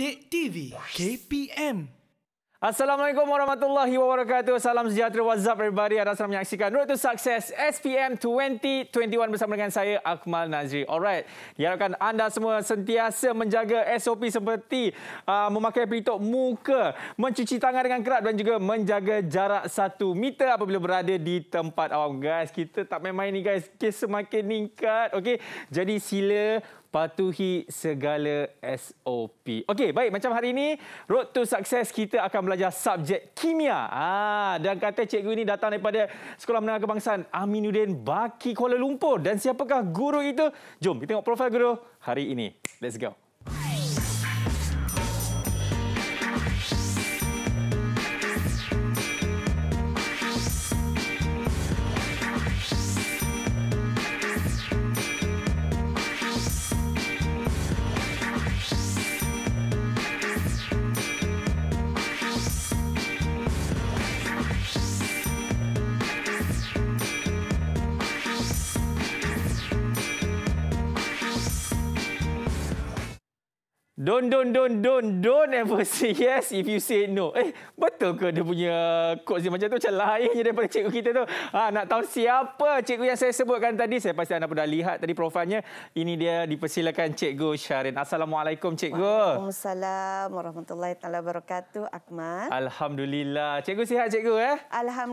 Dek TV KPM. Assalamualaikum warahmatullahi wabarakatuh. Salam sejahtera. What's up everybody? Anda sedang menyaksikan Road to Success SPM 2021 bersama dengan saya, Akmal Nazri. Alright. Diharapkan anda semua sentiasa menjaga SOP seperti uh, memakai pelitup muka, mencuci tangan dengan kerat dan juga menjaga jarak satu meter apabila berada di tempat awam. Guys, kita tak main-main ni guys. Kes semakin meningkat. Okay. Jadi sila patuhi segala SOP. Okey, baik macam hari ini road to success kita akan belajar subjek kimia. Ah, dan kata cikgu ini datang daripada Sekolah Menengah Kebangsaan Aminuddin Baki Kuala Lumpur dan siapakah guru itu? Jom kita tengok profil guru hari ini. Let's go. Don't, don't, don't, don't, don't ever say yes if you say no. Eh, betul ke dia punya quotes dia macam tu? Macam lainnya daripada cikgu kita tu. Ha, nak tahu siapa cikgu yang saya sebutkan tadi? Saya pasti anda pun dah lihat tadi profilnya. Ini dia dipersilakan cikgu Syarin. Assalamualaikum cikgu. Waalaikumsalam warahmatullahi taala wabarakatuh, Akmal. Alhamdulillah. Cikgu sihat cikgu eh? Alhamdulillah,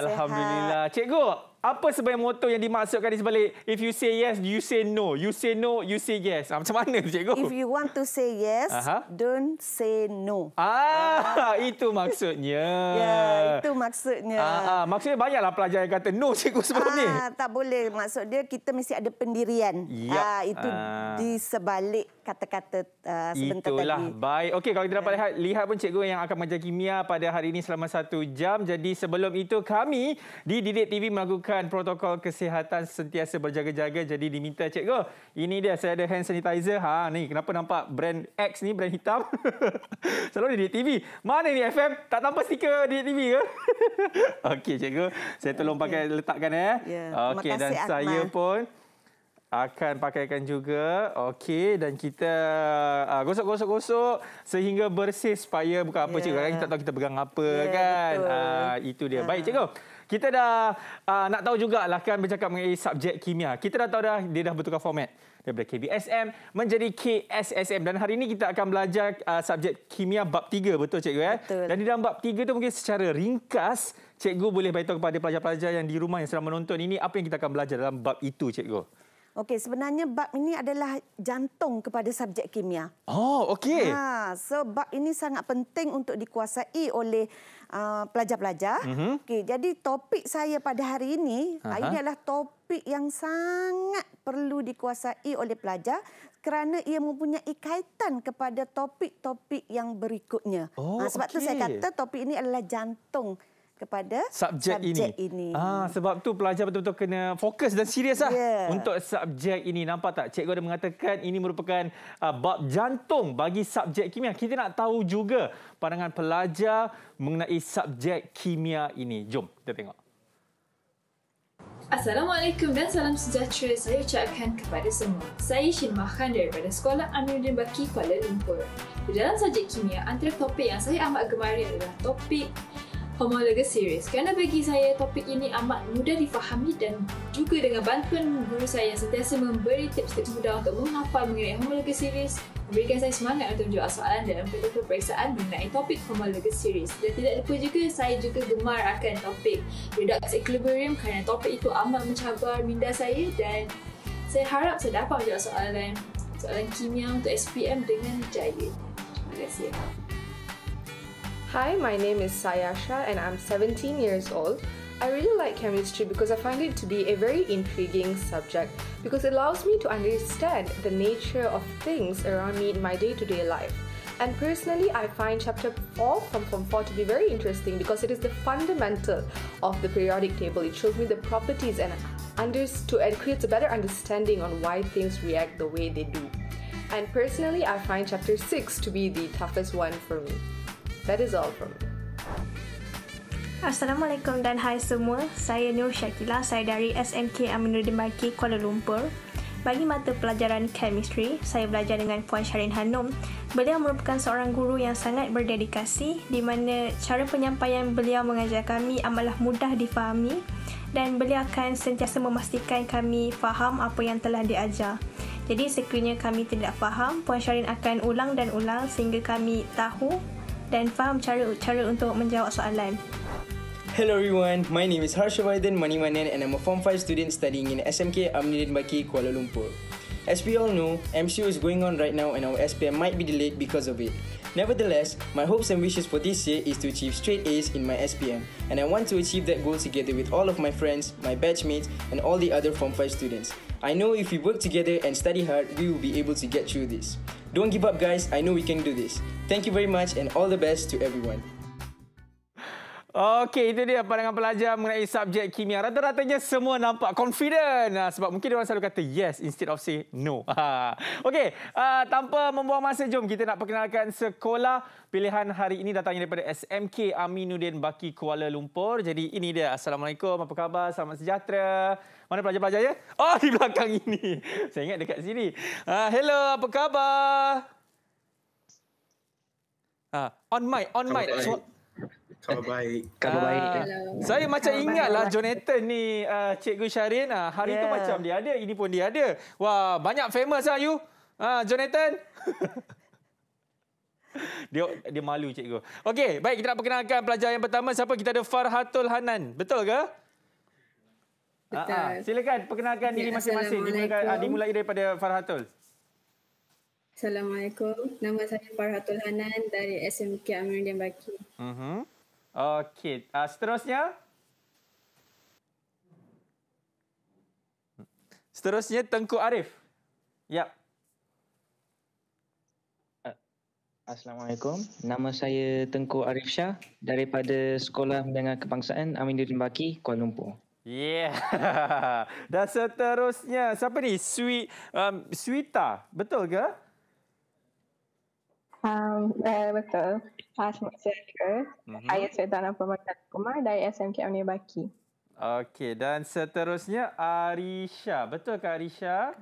Alhamdulillah. sihat. Alhamdulillah. Cikgu, apa sebenarnya moto yang dimaksudkan di sebalik if you say yes you say no you say no you say yes ah, macam mana cikgu if you want to say yes uh don't say no ah uh itu maksudnya ya yeah, itu maksudnya uh-huh. maksudnya banyaklah pelajar yang kata no cikgu sebelum uh ni tak boleh maksudnya kita mesti ada pendirian ya yep. uh, itu uh di sebalik kata-kata uh, sebentar Itulah. tadi. Baik. Okey, kalau kita dapat lihat, lihat pun cikgu yang akan mengajar kimia pada hari ini selama satu jam. Jadi sebelum itu, kami di Didik TV melakukan protokol kesihatan sentiasa berjaga-jaga. Jadi diminta cikgu, ini dia saya ada hand sanitizer. Ha, ni kenapa nampak brand X ni, brand hitam? Selalu di Didik TV. Mana ni FM? Tak nampak stiker Didik TV ke? Okey, cikgu. Saya tolong okay. pakai letakkan eh. Okay, ya, Okey, dan Akmal. saya pun akan pakaikan juga. Okey dan kita uh, gosok-gosok-gosok sehingga bersih supaya bukan apa yeah. cikgu. Ya. Kan kita tahu kita pegang apa yeah, kan. Uh, itu dia. Ha. Baik cikgu. Kita dah uh, nak tahu juga jugalah kan bercakap mengenai subjek kimia. Kita dah tahu dah dia dah bertukar format daripada KBSM menjadi KSSM. Dan hari ini kita akan belajar uh, subjek kimia bab 3 betul cikgu ya? Betul. Dan di dalam bab 3 itu mungkin secara ringkas cikgu boleh beritahu kepada pelajar-pelajar yang di rumah yang sedang menonton ini apa yang kita akan belajar dalam bab itu cikgu. Okey, sebenarnya bab ini adalah jantung kepada subjek kimia. Oh, okey. Ha, so bab ini sangat penting untuk dikuasai oleh uh, pelajar-pelajar. Uh, mm -hmm. Okey, jadi topik saya pada hari ini, uh -huh. ini adalah topik yang sangat perlu dikuasai oleh pelajar kerana ia mempunyai kaitan kepada topik-topik yang berikutnya. Oh, ha, sebab okay. tu saya kata topik ini adalah jantung kepada subjek, subjek ini. ini. Ah sebab tu pelajar betul-betul kena fokus dan serius lah yeah. untuk subjek ini. Nampak tak cikgu ada mengatakan ini merupakan uh, bab jantung bagi subjek kimia. Kita nak tahu juga pandangan pelajar mengenai subjek kimia ini. Jom kita tengok. Assalamualaikum dan salam sejahtera saya ucapkan kepada semua. Saya Shin Mahan daripada Sekolah Amiruddin Baki Kuala Lumpur. Di dalam subjek kimia, antara topik yang saya amat gemari adalah topik homologous series kerana bagi saya topik ini amat mudah difahami dan juga dengan bantuan guru saya yang sentiasa memberi tips-tips mudah untuk menghafal mengenai homologous series memberikan saya semangat untuk menjawab soalan dalam kedua periksaan mengenai topik homologous series dan tidak lupa juga saya juga gemar akan topik redox equilibrium kerana topik itu amat mencabar minda saya dan saya harap saya dapat menjawab soalan soalan kimia untuk SPM dengan jaya. Terima kasih. Hi, my name is Sayasha and I'm 17 years old. I really like chemistry because I find it to be a very intriguing subject because it allows me to understand the nature of things around me in my day to day life. And personally, I find chapter 4 from Form 4 to be very interesting because it is the fundamental of the periodic table. It shows me the properties and, and creates a better understanding on why things react the way they do. And personally, I find chapter 6 to be the toughest one for me. That is all from me. Assalamualaikum dan hai semua. Saya Nur Syakila. Saya dari SMK Aminuddin Maki, Kuala Lumpur. Bagi mata pelajaran chemistry, saya belajar dengan Puan Syarin Hanum. Beliau merupakan seorang guru yang sangat berdedikasi di mana cara penyampaian beliau mengajar kami amatlah mudah difahami dan beliau akan sentiasa memastikan kami faham apa yang telah diajar. Jadi sekiranya kami tidak faham, Puan Syarin akan ulang dan ulang sehingga kami tahu dan faham cara-cara untuk menjawab soalan. Hello everyone, my name is Harsha Vaidan Manimanan and I'm a Form 5 student studying in SMK Aminuddin Baki, Kuala Lumpur. As we all know, MCO is going on right now and our SPM might be delayed because of it. Nevertheless, my hopes and wishes for this year is to achieve straight A's in my SPM and I want to achieve that goal together with all of my friends, my batchmates and all the other Form 5 students. I know if we work together and study hard, we will be able to get through this. Don't give up, guys. I know we can do this. Thank you very much and all the best to everyone. Okey, itu dia pandangan pelajar mengenai subjek kimia. Rata-ratanya semua nampak confident. Ah, sebab mungkin orang selalu kata yes instead of say no. Ha. Okey, uh, tanpa membuang masa, jom kita nak perkenalkan sekolah pilihan hari ini datangnya daripada SMK Aminuddin Baki Kuala Lumpur. Jadi ini dia. Assalamualaikum, apa khabar? Selamat sejahtera. Mana pelajar-pelajar ya? Oh, di belakang ini. Saya ingat dekat sini. Uh, hello, apa khabar? Uh, on mic, on mic. Khabar baik. Khabar baik. Uh, khabar baik. Saya khabar macam ingatlah Jonathan ni, uh, Cikgu Syarin. Uh, hari yeah. tu macam dia ada, ini pun dia ada. Wah, banyak famous lah you. Uh, Jonathan. dia dia malu cikgu. Okey, baik kita nak perkenalkan pelajar yang pertama siapa? Kita ada Farhatul Hanan. Betul ke? Betul. uh Silakan perkenalkan diri masing-masing. Dimulakan, uh, ah, dimulai daripada Farhatul. Assalamualaikum. Nama saya Farhatul Hanan dari SMK Amiruddin Baki. Uh-huh. Mm-hmm. Okey. Uh, seterusnya. Seterusnya Tengku Arif. Ya. Assalamualaikum. Nama saya Tengku Arif Shah daripada Sekolah Menengah Kebangsaan Aminuddin Baki, Kuala Lumpur. Yeah. Dan seterusnya, siapa ni? Sui um, Sweeta, betul ke? Um, eh, betul. Pasmuk Sweeta. Mm-hmm. Ayah Sweeta dan Pemakan Kumar dari SMKM Nebaki. Okey, dan seterusnya Arisha. Betul ke Arisha?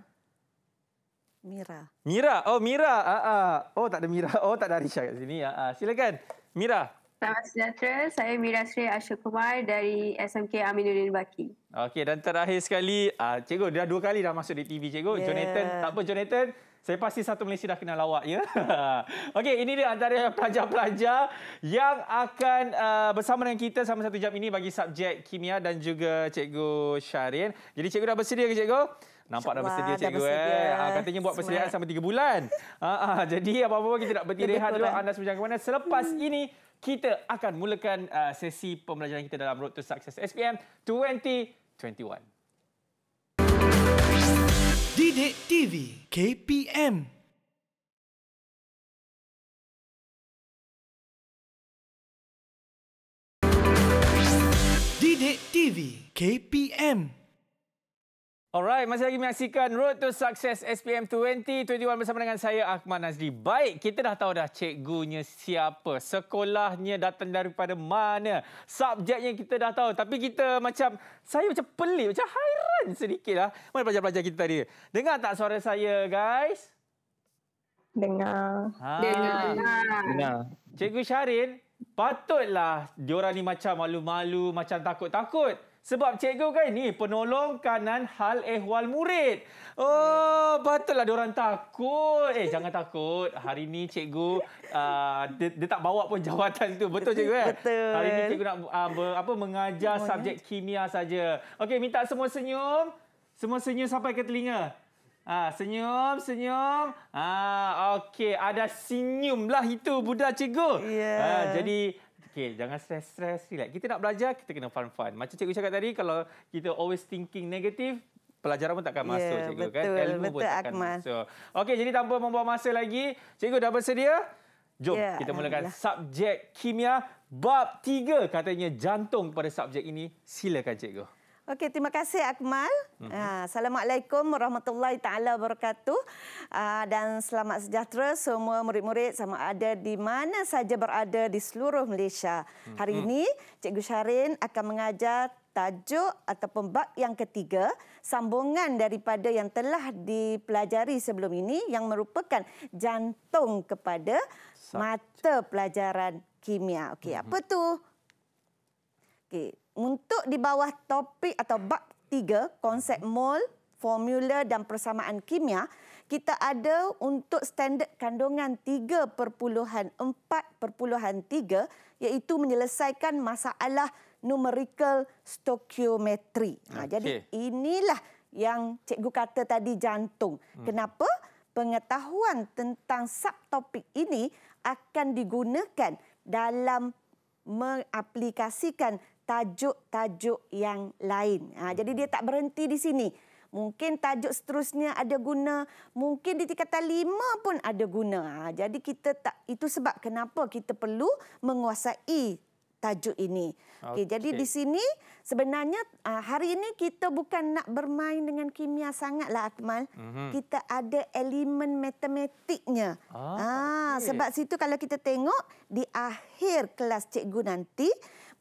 Mira. Mira. Oh, Mira. Ah ah. Oh, tak ada Mira. Oh, tak ada Arisha kat sini. Uh, uh. Silakan. Mira. Mira. Selamat sejahtera. Saya Mira Sri Ashok Kumar dari SMK Aminuddin Baki. Okey dan terakhir sekali, uh, cikgu dah dua kali dah masuk di TV cikgu. Yeah. Jonathan, tak apa Jonathan. Saya pasti satu Malaysia dah kenal lawak ya. Okey, ini dia antara pelajar-pelajar yang akan uh, bersama dengan kita selama satu jam ini bagi subjek kimia dan juga cikgu Syarin. Jadi cikgu dah bersedia ke cikgu? Nampak dah bersedia cikgu eh? bersedia. eh. katanya buat persediaan sampai tiga bulan. Ah, ah, jadi apa-apa kita nak berhenti rehat dulu. Anda semua jangan ke mana. Selepas hmm. ini kita akan mulakan uh, sesi pembelajaran kita dalam Road to Success SPM 2021. Didik TV KPM Didik TV KPM Alright, masih lagi menyaksikan Road to Success SPM 2021 bersama dengan saya Ahmad Nazri. Baik, kita dah tahu dah cikgunya siapa, sekolahnya datang daripada mana, subjeknya kita dah tahu. Tapi kita macam, saya macam pelik, macam hairan sedikit lah. Mana pelajar-pelajar kita tadi? Dengar tak suara saya guys? Dengar. Ha. Dengar. Dengar. Cikgu Syarin, patutlah diorang ni macam malu-malu, macam takut-takut. Sebab cikgu kan ini penolong kanan hal ehwal murid. Oh, betul patutlah diorang takut. Eh, jangan takut. Hari ini cikgu uh, dia, dia tak bawa pun jawatan itu Betul cikgu kan? Betul. Hari ini cikgu nak uh, ber, apa mengajar Betul, subjek ya? kimia saja. Okey, minta semua senyum. Semua senyum sampai ke telinga. Ah, senyum, senyum. Ah, okey, ada senyumlah itu budak cikgu. Yeah. Ah, jadi okay, jangan stres-stres, relax. Kita nak belajar, kita kena fun-fun. Macam cikgu cakap tadi, kalau kita always thinking negatif, pelajaran pun takkan ya, masuk, yeah, cikgu. Kan? Betul, kan? Ilmu betul, pun takkan Akmal. masuk. Okey, jadi tanpa membuang masa lagi, cikgu dah bersedia? Jom, yeah, kita mulakan ayolah. subjek kimia bab tiga katanya jantung pada subjek ini. Silakan, cikgu. Okey, terima kasih Akmal. Mm-hmm. Assalamualaikum warahmatullahi taala wabarakatuh. Ah, dan selamat sejahtera semua murid-murid sama ada di mana saja berada di seluruh Malaysia. Hari mm-hmm. ini Cikgu Syarin akan mengajar tajuk atau pembak yang ketiga sambungan daripada yang telah dipelajari sebelum ini yang merupakan jantung kepada mata pelajaran kimia. Okey, mm-hmm. apa tu? Okey untuk di bawah topik atau bab tiga, konsep mol, formula dan persamaan kimia, kita ada untuk standard kandungan 3.4.3 iaitu menyelesaikan masalah numerical stoichiometry. Ha, okay. jadi inilah yang cikgu kata tadi jantung. Hmm. Kenapa? Pengetahuan tentang subtopik ini akan digunakan dalam mengaplikasikan tajuk-tajuk yang lain. Ha, jadi dia tak berhenti di sini. Mungkin tajuk seterusnya ada guna, mungkin di tingkatan lima pun ada guna. Ha, jadi kita tak itu sebab kenapa kita perlu menguasai tajuk ini. Okay, okay. Jadi di sini sebenarnya ha, hari ini kita bukan nak bermain dengan kimia sangatlah Akmal. Mm -hmm. Kita ada elemen matematiknya. Ah, ha, okay. Sebab situ kalau kita tengok di akhir kelas cikgu nanti,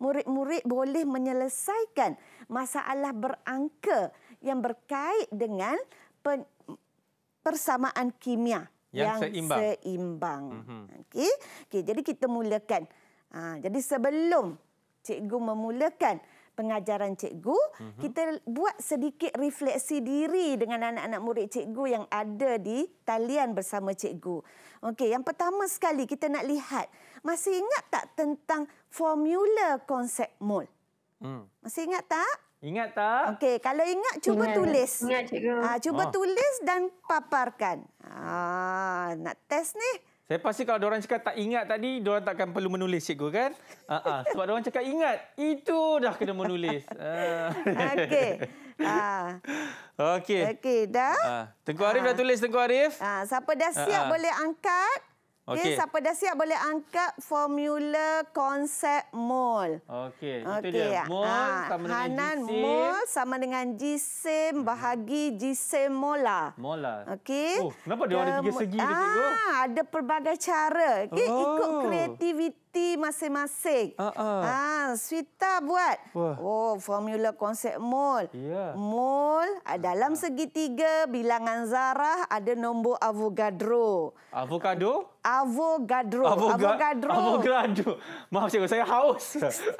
murid-murid boleh menyelesaikan masalah berangka yang berkait dengan persamaan kimia yang, yang seimbang. seimbang. Mm -hmm. okay. Okay, jadi kita mulakan. Ha, jadi sebelum cikgu memulakan pengajaran cikgu. Mm -hmm. Kita buat sedikit refleksi diri dengan anak-anak murid cikgu yang ada di talian bersama cikgu. Okey, yang pertama sekali kita nak lihat, masih ingat tak tentang formula konsep mol? Mm. Masih ingat tak? Ingat tak? Okey, kalau ingat cuba ingat. tulis. Ingat cikgu. Ah, cuba oh. tulis dan paparkan. Ah, nak test ni. Saya pasti kalau orang cakap tak ingat tadi, orang takkan perlu menulis cikgu kan? Uh -uh. Sebab orang cakap ingat, itu dah kena menulis. Uh. Okey. Uh. Okey. Okey, dah. Uh. Tengku Arif uh. dah tulis, Tengku Arif. Uh. Siapa dah siap uh -uh. boleh angkat? Okey, okay, siapa dah siap boleh angkat formula konsep mol. Okey, okay. itu dia. Mol ha, ah, sama dengan Hanan jisim. mol sama dengan jisim mhm. bahagi jisim mola. Mola. Okey. Oh, kenapa dia ada tiga segi Ah, Ada pelbagai cara. Okay, oh. Ikut kreativiti kualiti masing-masing. Uh -uh. Ha, Swita buat. Wah. Oh, formula konsep mol. Yeah. Ya. Mol dalam ah. segitiga bilangan zarah ada nombor Avogadro. Avogadro? Avogadro. Avogadro. Avogadro. Maaf cikgu, saya haus.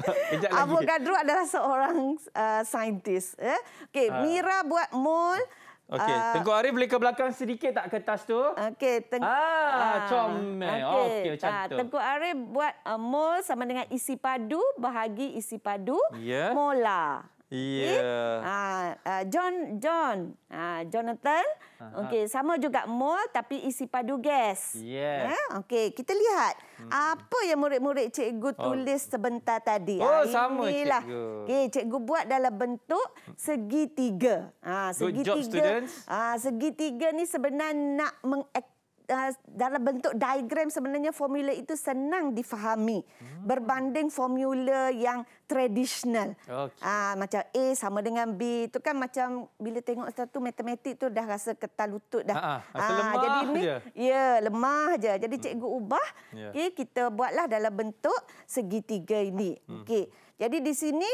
Avogadro adalah seorang uh, saintis. Eh? Okay, uh. Mira buat Mol. Okey, uh, Tengku Arif boleh ke belakang sedikit tak kertas tu? Okey, Tengku. Ah, uh, comel. Okey, okay, macam uh, tu. Tengku Arif buat uh, mol sama dengan isi padu bahagi isi padu yeah. molar. Ya. Yeah. Ah, John John. Ah, Jonathan. Okey, sama juga mall, tapi isi padu gas. Ya. Ha? Yeah. Okey, kita lihat. Hmm. Apa yang murid-murid cikgu oh. tulis oh. sebentar tadi? Oh, ha, sama inilah. cikgu. Okey, cikgu buat dalam bentuk segitiga. Ah, segitiga. Ah, segitiga ni sebenarnya nak mengek Uh, dalam bentuk diagram sebenarnya formula itu senang difahami hmm. berbanding formula yang tradisional. Okay. Uh, macam A sama dengan B itu kan macam bila tengok satu matematik tu dah rasa ketal lutut dah. Ha, ha, uh, jadi ini ya lemah aja. Jadi hmm. cikgu ubah yeah. okay, kita buatlah dalam bentuk segitiga ini. Hmm. Okey. Jadi di sini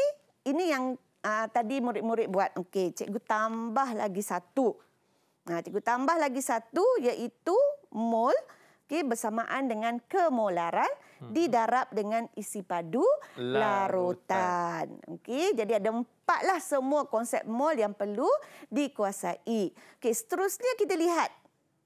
ini yang uh, tadi murid-murid buat. Okey, cikgu tambah lagi satu. Nah, cikgu tambah lagi satu iaitu mol okay, bersamaan dengan kemolaran hmm. didarab dengan isi padu larutan. larutan. Okay, jadi ada empatlah semua konsep mol yang perlu dikuasai. Okay, seterusnya kita lihat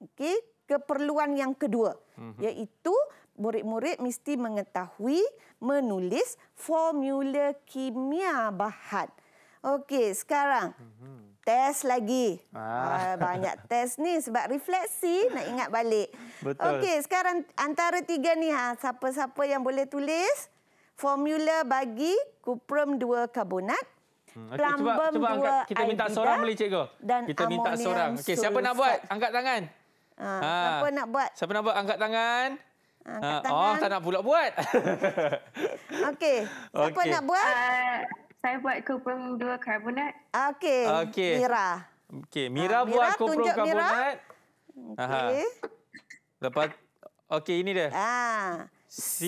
okay, keperluan yang kedua hmm. iaitu murid-murid mesti mengetahui menulis formula kimia bahan. Okey, sekarang... Hmm. Test lagi. Ah. Ah, banyak test ni sebab refleksi nak ingat balik. Betul. Okey, sekarang antara tiga ni ha, siapa-siapa yang boleh tulis formula bagi kuprum dua karbonat. Hmm, okay, cuba cuba angkat. kita minta seorang boleh cikgu. Dan kita minta seorang. Okey, siapa nak buat? Angkat tangan. Ha, ha. siapa nak buat? Siapa nak buat angkat tangan? Angkat ha. Oh, tak nak pula buat. Okey. Siapa okay. nak buat? Uh, saya buat kuprum dua karbonat. Okey. Okay. Mira. Okey, ah, Mira, Mira buat kuprum karbonat. Okey. Dapat Okey, ini dia. Ha. C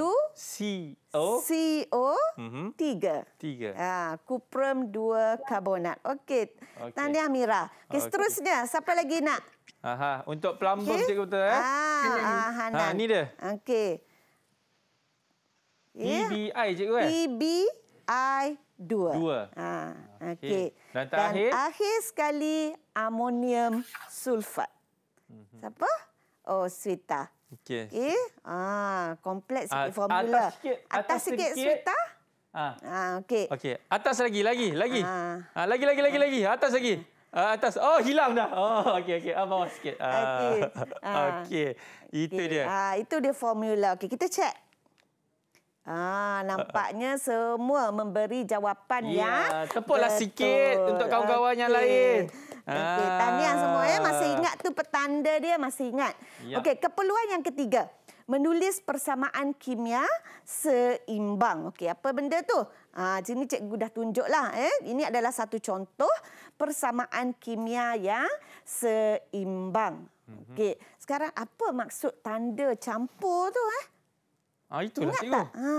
U C O C O mhm. tiga tiga. Ah, kuprum dua karbonat. Okey, okay. tanya Mira. Okay, seterusnya okay. siapa lagi nak? Aha, untuk pelambung okay. cikgu tu eh. Ah, ah Hanan. Ha, ini dia. Okey. Yeah. PBI cikgu eh. PB I dua. Dua. Ha, ah, Okay. Dan Dan akhir sekali amonium sulfat. Mhm. Siapa? Oh, Swita. Okay. Okey. Ah, ha, kompleks ah, sikit formula. Atas sikit. Atas, atas sikit, sikit Sweta. Ah. Ha. Ha, okey. Okey. Atas lagi, lagi, lagi. Ha. Ha, lagi lagi lagi lagi. Atas lagi. Uh, atas oh hilang dah. Oh okey okey. Ah bawah sikit. Ah. Okey. Ah. Okay. Itu okay. dia. Ah itu dia formula. Okey, kita check. Ah, nampaknya semua memberi jawapan ya. yang Tepuklah sikit untuk kawan-kawan okay. yang lain. Okay. Ah. Tahniah semua. Ya. Masih ingat tu petanda dia, masih ingat. Yeah. Okey, keperluan yang ketiga. Menulis persamaan kimia seimbang. Okay, apa benda tu? Ah, sini cikgu dah tunjuklah. Eh. Ini adalah satu contoh persamaan kimia yang seimbang. Mhm. Okay, sekarang apa maksud tanda campur tu? Eh? Ah itu. itulah cikgu. Ha.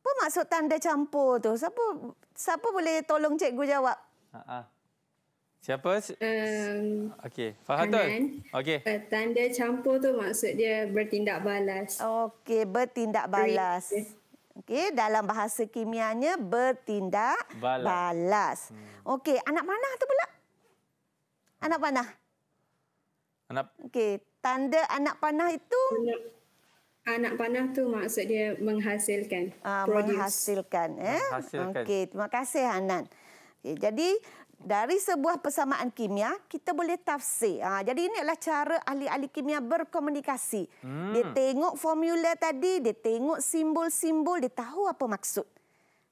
Apa maksud tanda campur tu? Siapa siapa boleh tolong cikgu jawab? Ha ah. Siapa? Um, Okey, Fahadul. Okey. Eh, tanda campur tu maksud dia bertindak balas. Okey, bertindak balas. Okey, dalam bahasa kimianya bertindak balas. balas. Hmm. Okey, anak panah tu pula? Anak panah. Anak Okey, tanda anak panah itu anak panah tu maksud dia menghasilkan. Ah, menghasilkan. Eh? menghasilkan. Okey, terima kasih Hanan. Okay, jadi dari sebuah persamaan kimia kita boleh tafsir. Ha, jadi ini adalah cara ahli-ahli kimia berkomunikasi. Hmm. Dia tengok formula tadi, dia tengok simbol-simbol, dia tahu apa maksud.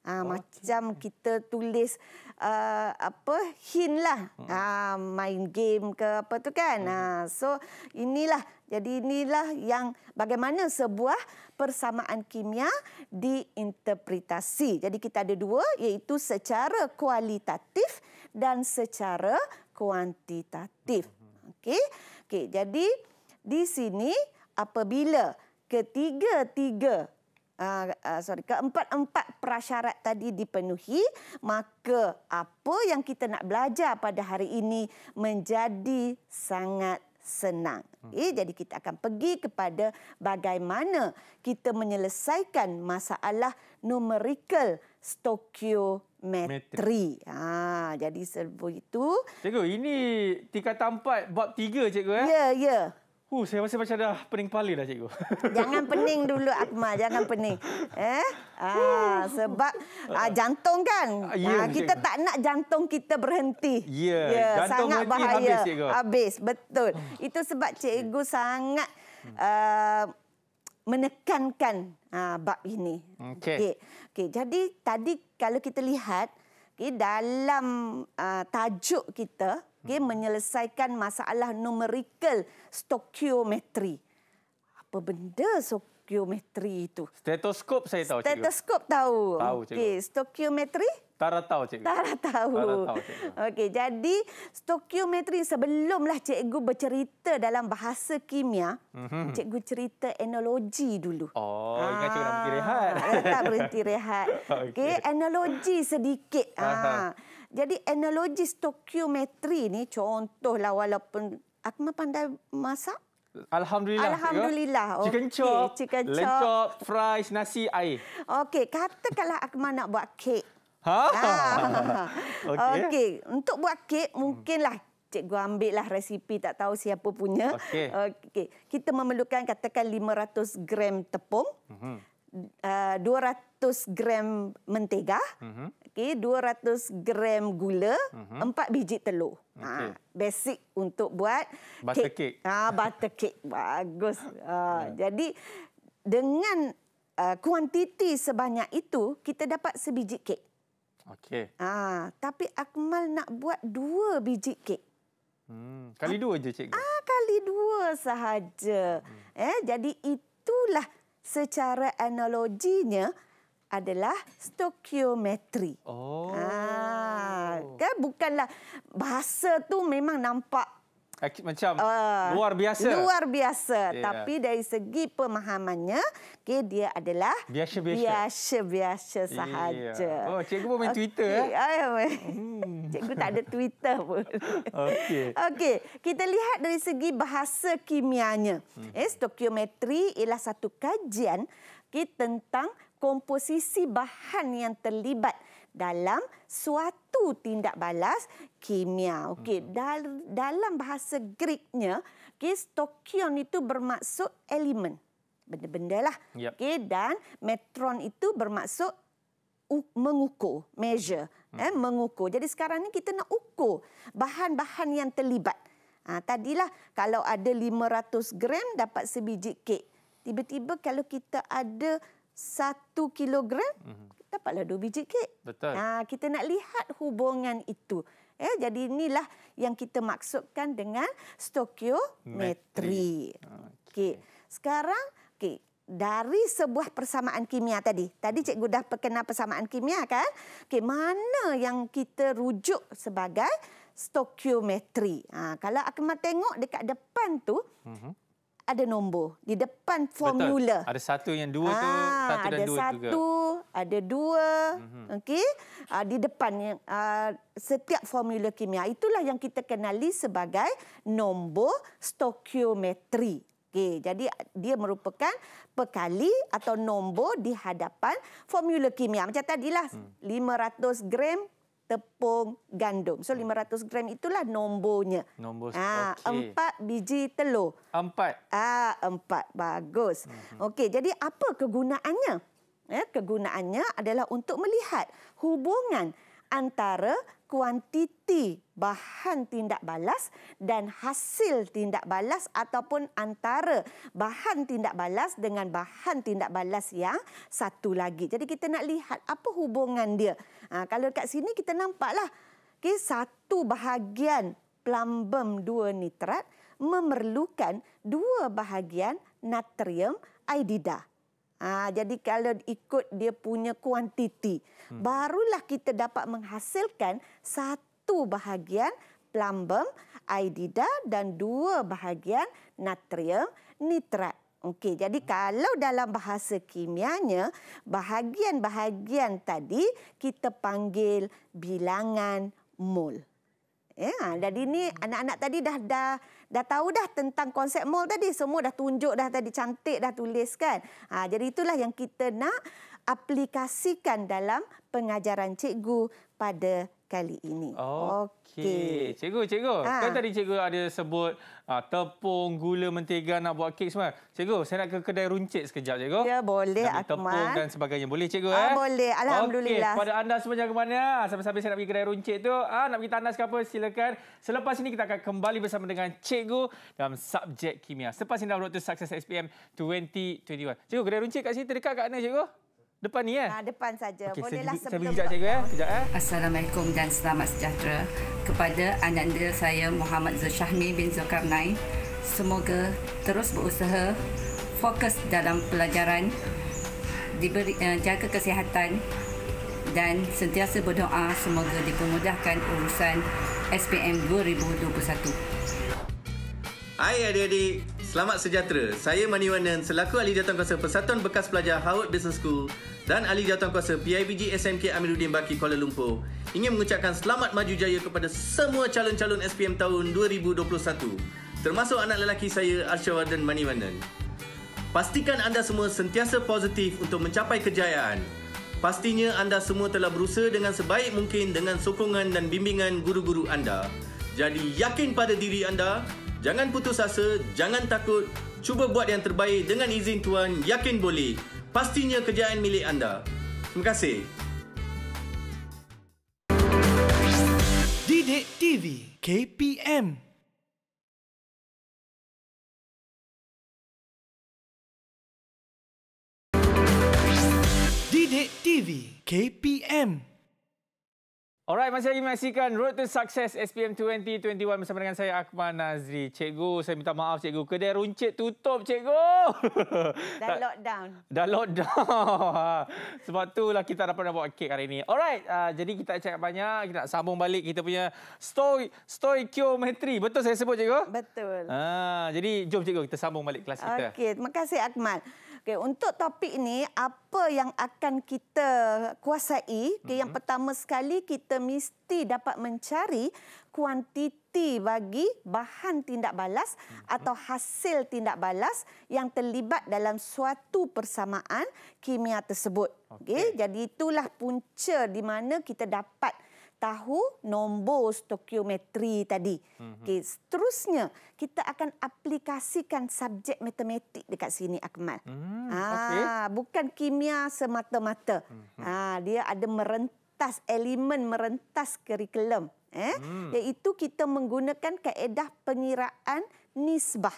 Ha, ah, okay. Macam kita tulis uh, apa hin lah ha, main game ke apa tu kan. Ha, so inilah jadi inilah yang bagaimana sebuah persamaan kimia diinterpretasi. Jadi kita ada dua iaitu secara kualitatif dan secara kuantitatif. Mm-hmm. Okey, okay, jadi di sini apabila ketiga-tiga uh, sorry keempat-empat prasyarat tadi dipenuhi maka apa yang kita nak belajar pada hari ini menjadi sangat senang. Hmm. Eh, jadi kita akan pergi kepada bagaimana kita menyelesaikan masalah numerical stoikiometri. Ha, ah, jadi serbu itu. Cikgu, ini tingkatan 4 bab 3 cikgu eh? Ya, ya. Uh, saya masih macam dah pening kepala dah cikgu. Jangan pening dulu Akmal, jangan pening. Eh? Ah, sebab ah, jantung kan. Yeah, ah, ah ya, kita cikgu. tak nak jantung kita berhenti. Ya, yeah. jantung sangat berhenti bahaya. habis cikgu. Habis, betul. Hmm. Itu sebab cikgu ya. sangat uh, menekankan uh, bab ini. Okey. Okay. Okay, jadi tadi kalau kita lihat okay, dalam uh, tajuk kita, okay, menyelesaikan masalah numerical stoichiometry Apa benda stoichiometry itu? Stetoskop saya tahu, Stetoskop cikgu. tahu. Tahu, cikgu. Okay, stokiometri? Tara tahu, cikgu. Tara tahu. tahu Okey, jadi stoichiometry sebelumlah cikgu bercerita dalam bahasa kimia, mm -hmm. cikgu cerita enologi dulu. Oh, ha. ingat cikgu nak berhenti rehat. Ah, tak berhenti rehat. Okey, okay, enologi sedikit. Ha. Jadi analogi stokiometri ni contohlah walaupun akma pandai masak? Alhamdulillah. Ya. Alhamdulillah. Ya? Chicken, okay. chop, chicken chop, lamb fries, nasi, air. Okey, katakanlah akma nak buat kek. Ha? Ah. Okey. Okay. Untuk buat kek mungkinlah cikgu ambillah resipi tak tahu siapa punya. Okey. Okay. Kita memerlukan katakan 500 gram tepung. Mhm. Uh, 200 100 gram mentega, mm-hmm. okay, 200 gram gula, mm-hmm. 4 biji telur. Okay. Ha, basic untuk buat butter cake. cake. Ha, butter cake, bagus. Ha, yeah. Jadi dengan uh, kuantiti sebanyak itu, kita dapat sebiji kek. Okey. Ah, ha, tapi Akmal nak buat dua biji kek. Hmm, kali dua je cikgu. Ah, kali dua sahaja. Hmm. Eh, jadi itulah secara analoginya adalah stoikiometri. Oh. Ha, kan bukanlah bahasa tu memang nampak macam uh, luar biasa. Luar biasa, yeah. tapi dari segi pemahamannya, okay, dia adalah biasa-biasa. biasa sahaja. Yeah. Oh, cikgu pun main okay. Twitter eh. hmm. Cikgu tak ada Twitter pun. Okey. Okey, kita lihat dari segi bahasa kimianya. Hmm. Eh, stoikiometri ialah satu kajian kita tentang komposisi bahan yang terlibat dalam suatu tindak balas kimia. Okey, hmm. dal- dalam bahasa Greeknya, okay, stokion itu bermaksud elemen. Benda-benda lah. Yep. Ya. Okay, dan metron itu bermaksud mengukur, measure. Hmm. Eh, mengukur. Jadi sekarang ni kita nak ukur bahan-bahan yang terlibat. Ha, tadilah kalau ada 500 gram dapat sebiji kek. Tiba-tiba kalau kita ada satu kilogram, mm -hmm. dapatlah dua biji kek. Betul. Ha, kita nak lihat hubungan itu. Eh, jadi inilah yang kita maksudkan dengan stokiometri. Okey. Sekarang, okey. Dari sebuah persamaan kimia tadi. Tadi cikgu dah perkenal persamaan kimia kan? Okey, mana yang kita rujuk sebagai stokiometri? Ha, kalau akan tengok dekat depan tu, mm -hmm ada nombor di depan formula. Betul. Ada satu yang dua ha, tu, ah, satu dan dua satu, juga. Ada satu, ada dua. Mm -hmm. Okey. Uh, di depan yang uh, setiap formula kimia itulah yang kita kenali sebagai nombor stoikiometri. Okay, jadi dia merupakan pekali atau nombor di hadapan formula kimia. Macam tadilah hmm. 500 gram tepung gandum. So 500 hmm. gram itulah nombornya. Nombor ah, okey. Ah, 4 biji telur. empat Ah, empat Bagus. Mm-hmm. Okey, jadi apa kegunaannya? Ya, kegunaannya adalah untuk melihat hubungan antara kuantiti bahan tindak balas dan hasil tindak balas ataupun antara bahan tindak balas dengan bahan tindak balas yang satu lagi. Jadi kita nak lihat apa hubungan dia. Ha, kalau kat sini kita nampaklah okay, satu bahagian plumbum 2 nitrat memerlukan dua bahagian natrium iodida. Ah, jadi kalau ikut dia punya kuantiti, hmm. barulah kita dapat menghasilkan satu bahagian plumbum iodida dan dua bahagian natrium nitrat. Okey, jadi hmm. kalau dalam bahasa kimianya, bahagian-bahagian tadi kita panggil bilangan mol. Ya, jadi ni anak-anak tadi dah dah dah tahu dah tentang konsep mall tadi. Semua dah tunjuk dah tadi cantik dah tulis kan. Ha, jadi itulah yang kita nak aplikasikan dalam pengajaran cikgu pada kali ini. Okey. Okay. Cikgu, cikgu. Ha. Kan tadi cikgu ada sebut uh, tepung, gula, mentega nak buat kek semua. Cikgu, saya nak ke kedai runcit sekejap, cikgu. Ya, boleh, Nabi Akmal. Tepung dan sebagainya. Boleh, cikgu? Ha, eh? Boleh, Alhamdulillah. Okey, pada anda semua jangan ke mana. Sampai-sampai saya nak pergi kedai runcit tu. Ah, nak pergi tandas ke apa, silakan. Selepas ini, kita akan kembali bersama dengan cikgu dalam subjek kimia. Selepas ini, dalam Road to SPM 2021. Cikgu, kedai runcit kat sini terdekat kat mana, cikgu? depan ni ya? Ha, depan saja. Okay, Bolehlah saya, sebelum. Saya cikgu, ya. Kejap, ya. Assalamualaikum dan selamat sejahtera kepada ananda saya Muhammad Zulshahmi bin Zulkarnain. Semoga terus berusaha fokus dalam pelajaran diberi, uh, jaga kesihatan dan sentiasa berdoa semoga dipermudahkan urusan SPM 2021. Hai adik-adik, Selamat sejahtera. Saya Mani Wanan selaku ahli jawatan kuasa Persatuan Bekas Pelajar Howard Business School dan ahli jawatan kuasa PIBG SMK Amiruddin Baki Kuala Lumpur ingin mengucapkan selamat maju jaya kepada semua calon-calon SPM tahun 2021 termasuk anak lelaki saya Arshawardhan Mani Wanan. Pastikan anda semua sentiasa positif untuk mencapai kejayaan. Pastinya anda semua telah berusaha dengan sebaik mungkin dengan sokongan dan bimbingan guru-guru anda. Jadi yakin pada diri anda Jangan putus asa, jangan takut. Cuba buat yang terbaik dengan izin Tuhan, yakin boleh. Pastinya kejayaan milik anda. Terima kasih. Didik TV KPM Didik TV KPM Alright, masih lagi menyaksikan Road to Success SPM 2021 bersama dengan saya Akmal Nazri. Cikgu, saya minta maaf cikgu. Kedai runcit tutup cikgu. Dah lockdown. Dah lockdown. Sebab itulah kita dapat nak buat kek hari ini. Alright, uh, jadi kita cakap banyak. Kita nak sambung balik kita punya stoi stoikiometri. Betul saya sebut cikgu? Betul. Uh, jadi jom cikgu kita sambung balik kelas kita. Okay, terima kasih Akmal. Okey, untuk topik ini apa yang akan kita kuasai? Okey, yang mhm. pertama sekali kita mesti dapat mencari kuantiti bagi bahan tindak balas mhm. atau hasil tindak balas yang terlibat dalam suatu persamaan kimia tersebut. Okey, okay. jadi itulah punca di mana kita dapat tahu nombor stokiometri tadi. Mm-hmm. Okey, seterusnya kita akan aplikasikan subjek matematik dekat sini Akmal. Mm-hmm. Ah, okay. bukan kimia semata-mata. Mm-hmm. Ah, dia ada merentas elemen merentas kurikulum, eh? Mm. Iaitu kita menggunakan kaedah pengiraan nisbah.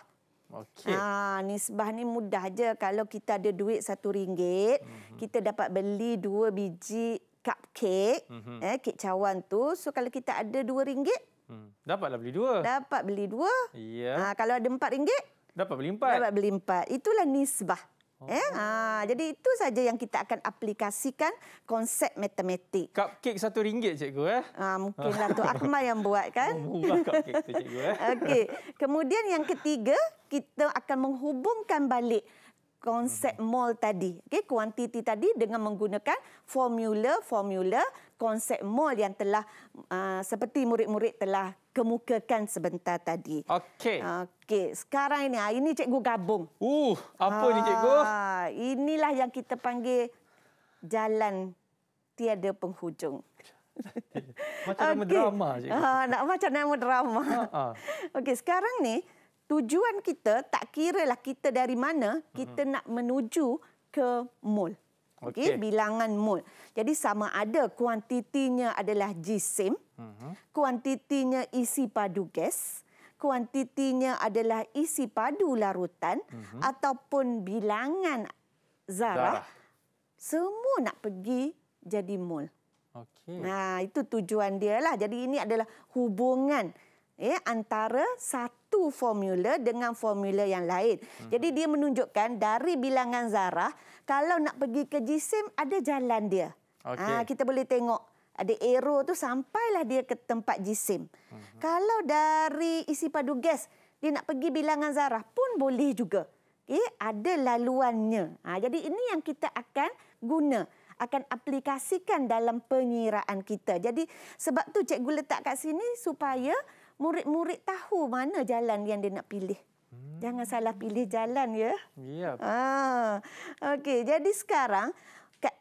Okey. Ah, nisbah ni mudah aja. kalau kita ada duit satu ringgit, mm-hmm. kita dapat beli dua biji cupcake, mm-hmm. eh, kek cawan tu. So kalau kita ada dua ringgit, hmm. dapatlah beli dua. Dapat beli dua. Yeah. Ya. Ha, kalau ada empat ringgit, dapat beli empat. Dapat beli empat. Itulah nisbah. Oh. Eh, ha, jadi itu saja yang kita akan aplikasikan konsep matematik. Cupcake satu ringgit cikgu eh. Ha, mungkinlah tu Akmal yang buat kan. Oh, murah cupcake tu cikgu eh. Okey. Kemudian yang ketiga, kita akan menghubungkan balik konsep mol mhm. tadi. Okey, kuantiti tadi dengan menggunakan formula-formula konsep mol yang telah uh, seperti murid-murid telah kemukakan sebentar tadi. Okey. Okey, sekarang ini ah, ini cikgu gabung. Uh, apa ah, ni cikgu? inilah yang kita panggil jalan tiada penghujung. macam okay. drama cikgu. Ha, nak macam nama drama. Ha, ha. Okey, sekarang ni tujuan kita tak kira lah kita dari mana hmm. kita hmm. nak menuju ke mol. Okey, okay. bilangan mol. Jadi sama ada kuantitinya adalah jisim, hmm. kuantitinya isi padu gas, kuantitinya adalah isi padu larutan hmm. ataupun bilangan zarah. Semua nak pergi jadi mol. Okay. Nah, itu tujuan dia lah. Jadi ini adalah hubungan eh, antara satu satu formula dengan formula yang lain. Hmm. Jadi dia menunjukkan dari bilangan zarah, kalau nak pergi ke jisim, ada jalan dia. Ah, okay. Ha, kita boleh tengok ada aero tu sampailah dia ke tempat jisim. Hmm. Kalau dari isi padu gas, dia nak pergi bilangan zarah pun boleh juga. Okay, ada laluannya. Ha, jadi ini yang kita akan guna akan aplikasikan dalam pengiraan kita. Jadi sebab tu cikgu letak kat sini supaya murid-murid tahu mana jalan yang dia nak pilih. Hmm. Jangan salah pilih jalan ya. Ya. Ah. Okey, jadi sekarang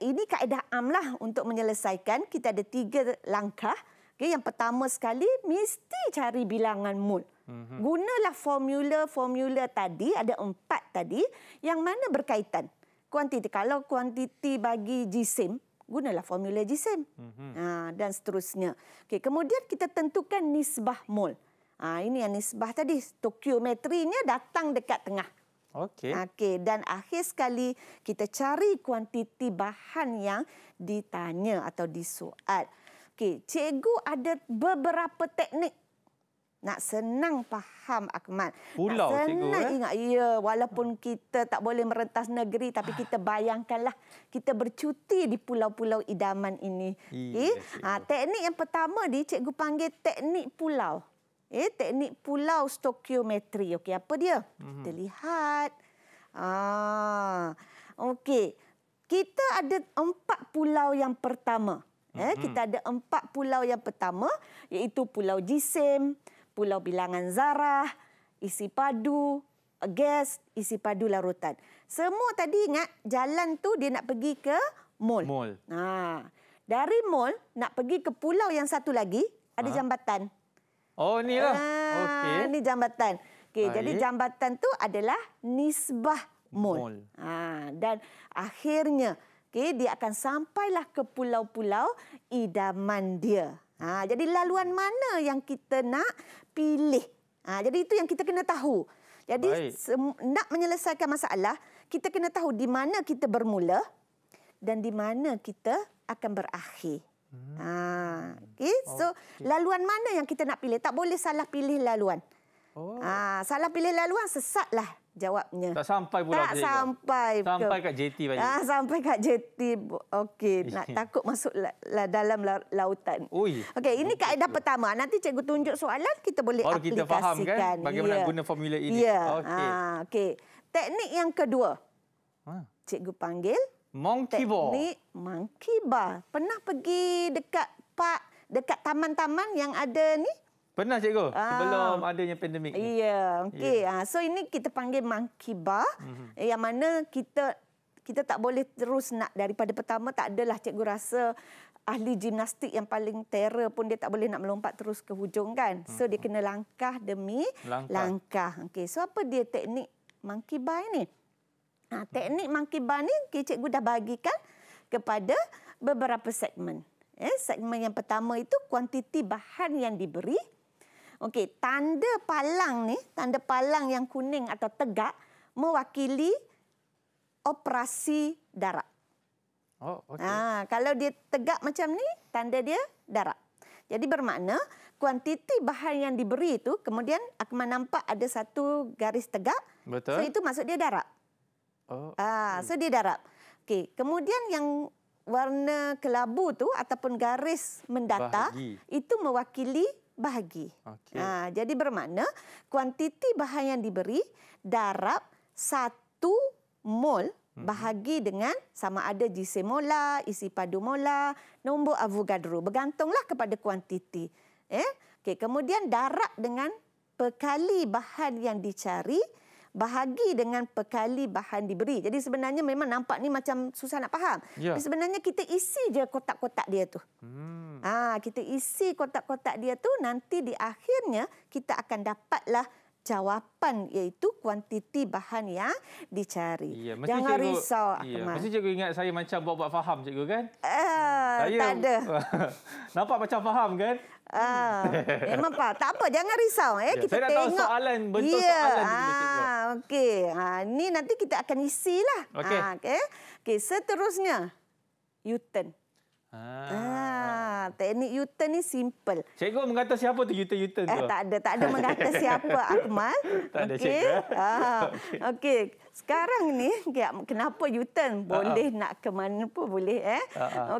ini kaedah amlah untuk menyelesaikan kita ada tiga langkah. Okey, yang pertama sekali mesti cari bilangan mul. Hmm. Gunalah formula-formula tadi ada empat tadi yang mana berkaitan. Kuantiti kalau kuantiti bagi jisim, gunalah formula jisim. Mm-hmm. Ha, dan seterusnya. Okay, kemudian kita tentukan nisbah mol. Ha, ini yang nisbah tadi. Tokiometrinya datang dekat tengah. Okey. Okey, dan akhir sekali kita cari kuantiti bahan yang ditanya atau disoal. Okey, cikgu ada beberapa teknik nak senang faham Ahmad. Pulau senang cikgu. Senang eh? ingat. Ya, walaupun kita tak boleh merentas negeri tapi kita bayangkanlah kita bercuti di pulau-pulau idaman ini. Ya, eh? ha, teknik yang pertama di cikgu panggil teknik pulau. Eh, teknik pulau stokiometri. Okey, apa dia? Mm-hmm. Kita lihat. Ah. Okey. Kita ada empat pulau yang pertama. Eh, mm-hmm. kita ada empat pulau yang pertama iaitu Pulau Jisim, Pulau Bilangan Zarah, isi padu, gas, isi padu larutan. Semua tadi ingat jalan tu dia nak pergi ke mall. Mall. Ha. Dari mall nak pergi ke pulau yang satu lagi ada ha? jambatan. Oh ni lah. Ha. Okey. Ini jambatan. Okey, jadi jambatan tu adalah nisbah mall. mall. Ha. dan akhirnya okay, dia akan sampailah ke pulau-pulau idaman dia. Ha, jadi laluan mana yang kita nak pilih? Ha, jadi itu yang kita kena tahu. Jadi nak menyelesaikan masalah, kita kena tahu di mana kita bermula dan di mana kita akan berakhir. Hmm. Ha, okay? So okay. laluan mana yang kita nak pilih? Tak boleh salah pilih laluan. Oh. Ah, salah pilih laluan sesatlah jawabnya. Tak sampai pula. Tak sampai. Ke. Sampai kat JT banyak. Ah, sampai kat JT. Okey, nak takut masuk la, dalam lautan. Oi. Okey, ini Betul. kaedah pertama. Nanti cikgu tunjuk soalan kita boleh Baru aplikasikan. Kita faham kan bagaimana yeah. guna formula ini. Yeah. Okey. Ah, okey. Teknik yang kedua. Ha. Cikgu panggil monkey bar. Teknik monkey bar. Pernah pergi dekat park, dekat taman-taman yang ada ni? Pernah cikgu uh, sebelum adanya pandemik ni. Ya, okey. Yeah. So ini kita panggil mangkibah mm -hmm. yang mana kita kita tak boleh terus nak daripada pertama tak adalah cikgu rasa ahli gimnastik yang paling terror pun dia tak boleh nak melompat terus ke hujung kan. So mm -hmm. dia mhm. kena langkah demi langkah. langkah. Okey. So apa dia teknik mangkibah ini? Ha, teknik mangkibah ni cikgu dah bagikan kepada beberapa segmen. Eh, segmen yang pertama itu kuantiti bahan yang diberi. Mm -hmm. Okey, tanda palang ni, tanda palang yang kuning atau tegak mewakili operasi darat. Oh, okey. Ha, kalau dia tegak macam ni, tanda dia darat. Jadi bermakna kuantiti bahan yang diberi itu kemudian Akmal nampak ada satu garis tegak. Betul. So itu maksud dia darat. Oh. Ah, so dia darat. Okey, kemudian yang warna kelabu tu ataupun garis mendata Bahagi. itu mewakili bahagi. Okay. Ha, ah, jadi bermakna kuantiti bahan yang diberi darab satu mol mhm. bahagi dengan sama ada jisim mola, isi padu mola, nombor avogadro. Bergantunglah kepada kuantiti. Eh? Okay, kemudian darab dengan pekali bahan yang dicari bahagi dengan pekali bahan diberi. Jadi sebenarnya memang nampak ni macam susah nak faham. Ya. Tapi sebenarnya kita isi je kotak-kotak dia tu. Hmm. Ha, kita isi kotak-kotak dia tu nanti di akhirnya kita akan dapatlah lah jawapan iaitu kuantiti bahan yang dicari. Ya, Jangan cikgu, risau. Ya, mesti cikgu ingat saya macam buat-buat faham cikgu kan? Uh, saya, tak ada. nampak macam faham kan? Uh, memang Pak. Tak apa, jangan risau. Eh, ya, kita saya tengok. tahu soalan, bentuk yeah. soalan. Ah, Okey, ini ah, nanti kita akan isi lah. Okey. Ah, okay. okay, seterusnya, U-turn. Ah. ah, teknik U-turn ni simple. Cikgu mengata siapa tu U-turn eh, tu? Eh, tak ada, tak ada mengata siapa Akmal. tak ada okay. cikgu. Ah. Okey. Sekarang ni ah, kenapa U-turn ah, ah. boleh nak ke mana pun boleh eh.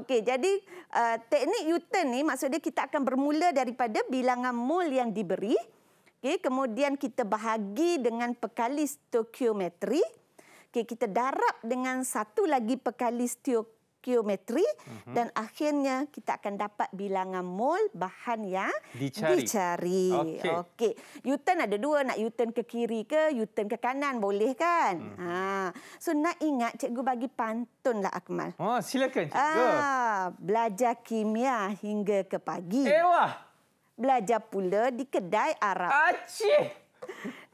Okey, jadi uh, teknik U-turn ni maksud dia kita akan bermula daripada bilangan mol yang diberi. Okey, kemudian kita bahagi dengan pekali stoikiometri. Okey, kita darab dengan satu lagi pekali stoikiometri stoikiometri uh mhm. -huh. dan akhirnya kita akan dapat bilangan mol bahan yang dicari. dicari. Okey. Okay. U-turn ada dua, nak U-turn ke kiri ke, U-turn ke kanan boleh kan? Uh mhm. -huh. Ha. So nak ingat cikgu bagi pantunlah Akmal. Oh, silakan cikgu. Ah, belajar kimia hingga ke pagi. Ewah. Eh, belajar pula di kedai Arab. Aci.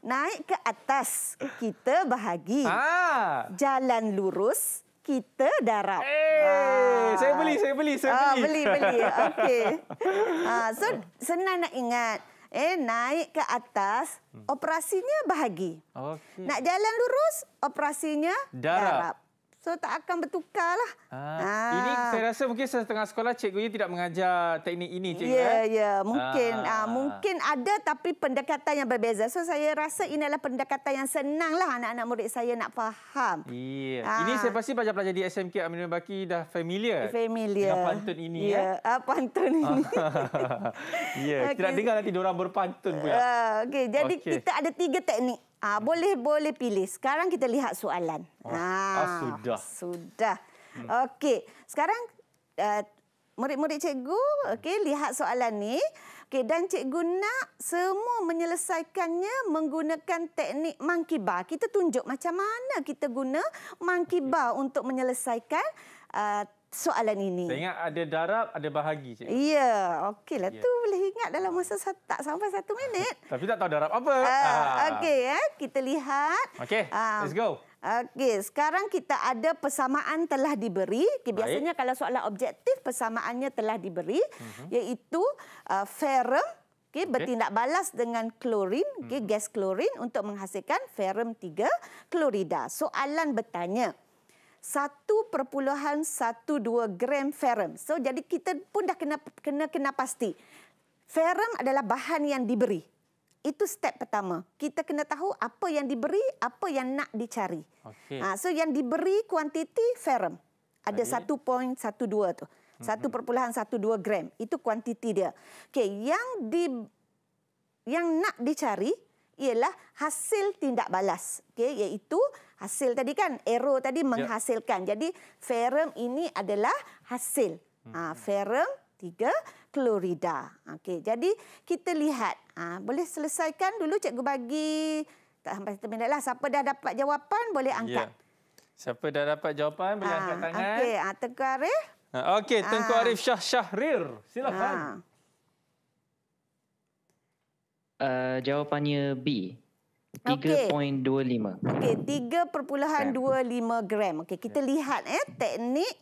Naik ke atas, kita bahagi. Ah. Jalan lurus, kita darab. Hey, eh, ah. saya beli, saya beli, saya Aa, ah, beli. Beli, beli. Okey. Ah, so, senang nak ingat. Eh, naik ke atas, hmm. operasinya bahagi. Okay. Nak jalan lurus, operasinya darab. darab. So tak akan bertukar lah. Ha. Ah, ah. Ha. Ini saya rasa mungkin setengah sekolah cikgu ini tidak mengajar teknik ini. Ya, eh? ya. Yeah, yeah. Mungkin ha. Ha. mungkin ada tapi pendekatan yang berbeza. So saya rasa ini adalah pendekatan yang senang lah anak-anak murid saya nak faham. Yeah. Ha. Ini saya pasti pelajar-pelajar di SMK Aminul Baki dah familiar. Familiar. Dengan pantun ini. Ya, yeah. eh. uh, pantun ini. Ya, yeah. okay. tidak dengar nanti orang berpantun pula. Uh, okay. Jadi okay. kita ada tiga teknik. Ah boleh boleh pilih. Sekarang kita lihat soalan. Oh. Ah, ah sudah. Sudah. Hmm. Okey. Sekarang eh, murid-murid uh, cikgu okey lihat soalan ni. Okey dan cikgu nak semua menyelesaikannya menggunakan teknik monkey bar. Kita tunjuk macam mana kita guna monkey okay. untuk menyelesaikan uh, soalan ini. Saya ingat ada darab, ada bahagi. Cik. Ya, okeylah. Ya. tu boleh ingat dalam masa tak sampai satu minit. Tapi tak tahu darab apa. Uh, Okey, eh. kita lihat. Okey, uh, let's go. Okey, sekarang kita ada persamaan telah diberi. Biasanya Baik. kalau soalan objektif, persamaannya telah diberi. Uh mhm. -huh. Iaitu uh, ferum. Okay, bertindak balas dengan klorin, okay, mhm. gas klorin untuk menghasilkan ferum 3 klorida. Soalan bertanya, 1.12 gram ferum. So jadi kita pun dah kena kena kena pasti. Ferum adalah bahan yang diberi. Itu step pertama. Kita kena tahu apa yang diberi, apa yang nak dicari. Okay. Ha, ah, so yang diberi kuantiti ferum. Ada okay. 1.12 tu. Mm -hmm. 1.12 gram. Itu kuantiti dia. Okey, yang di yang nak dicari ialah hasil tindak balas. Okey, iaitu hasil tadi kan error tadi ya. menghasilkan. Ya. Jadi ferum ini adalah hasil. Ha, hmm. ferum tiga klorida. Okey, jadi kita lihat. Ha, boleh selesaikan dulu cikgu bagi tak sampai satu minit lah. Siapa dah dapat jawapan boleh ya. angkat. Ya. Siapa dah dapat jawapan boleh ha, angkat tangan. Okey, ha, Tengku Arif. Ha, Okey, Tengku ha. Arif Syah Syahrir. Silakan. Ha. Uh, jawapannya B. 3.25. Okey, okay, 3.25 gram. Okey, kita yeah. lihat eh teknik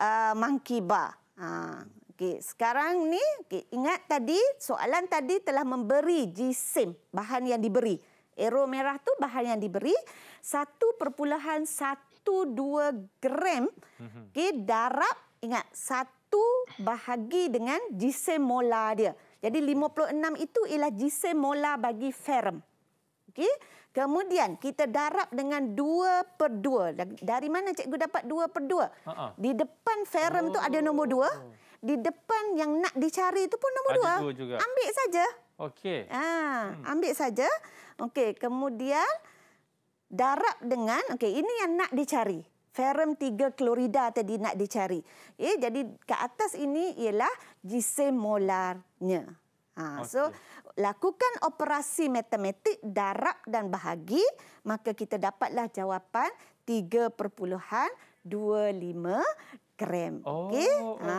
uh, monkey Ha. Okay, sekarang ni okay, ingat tadi soalan tadi telah memberi jisim bahan yang diberi. Ero merah tu bahan yang diberi 1.12 gram. Mhm. Okey, darab ingat 1 bahagi dengan jisim molar dia. Jadi 56 itu ialah jisim mola bagi ferm. Okey. Kemudian kita darab dengan 2 per 2. Dari mana cikgu dapat 2 per 2? Uh-uh. Di depan ferm oh. tu ada nombor 2. Oh. Di depan yang nak dicari itu pun nombor 2. Ada Ambil saja. Okey. Ah, ha, hmm. ambil saja. Okey, kemudian darab dengan okey, ini yang nak dicari. Ferm 3 klorida tadi nak dicari. Eh, jadi ke atas ini ialah jisim Ha, okay. So, lakukan operasi matematik darab dan bahagi, maka kita dapatlah jawapan 3.25 gram. Oh, okay? okay. Ha.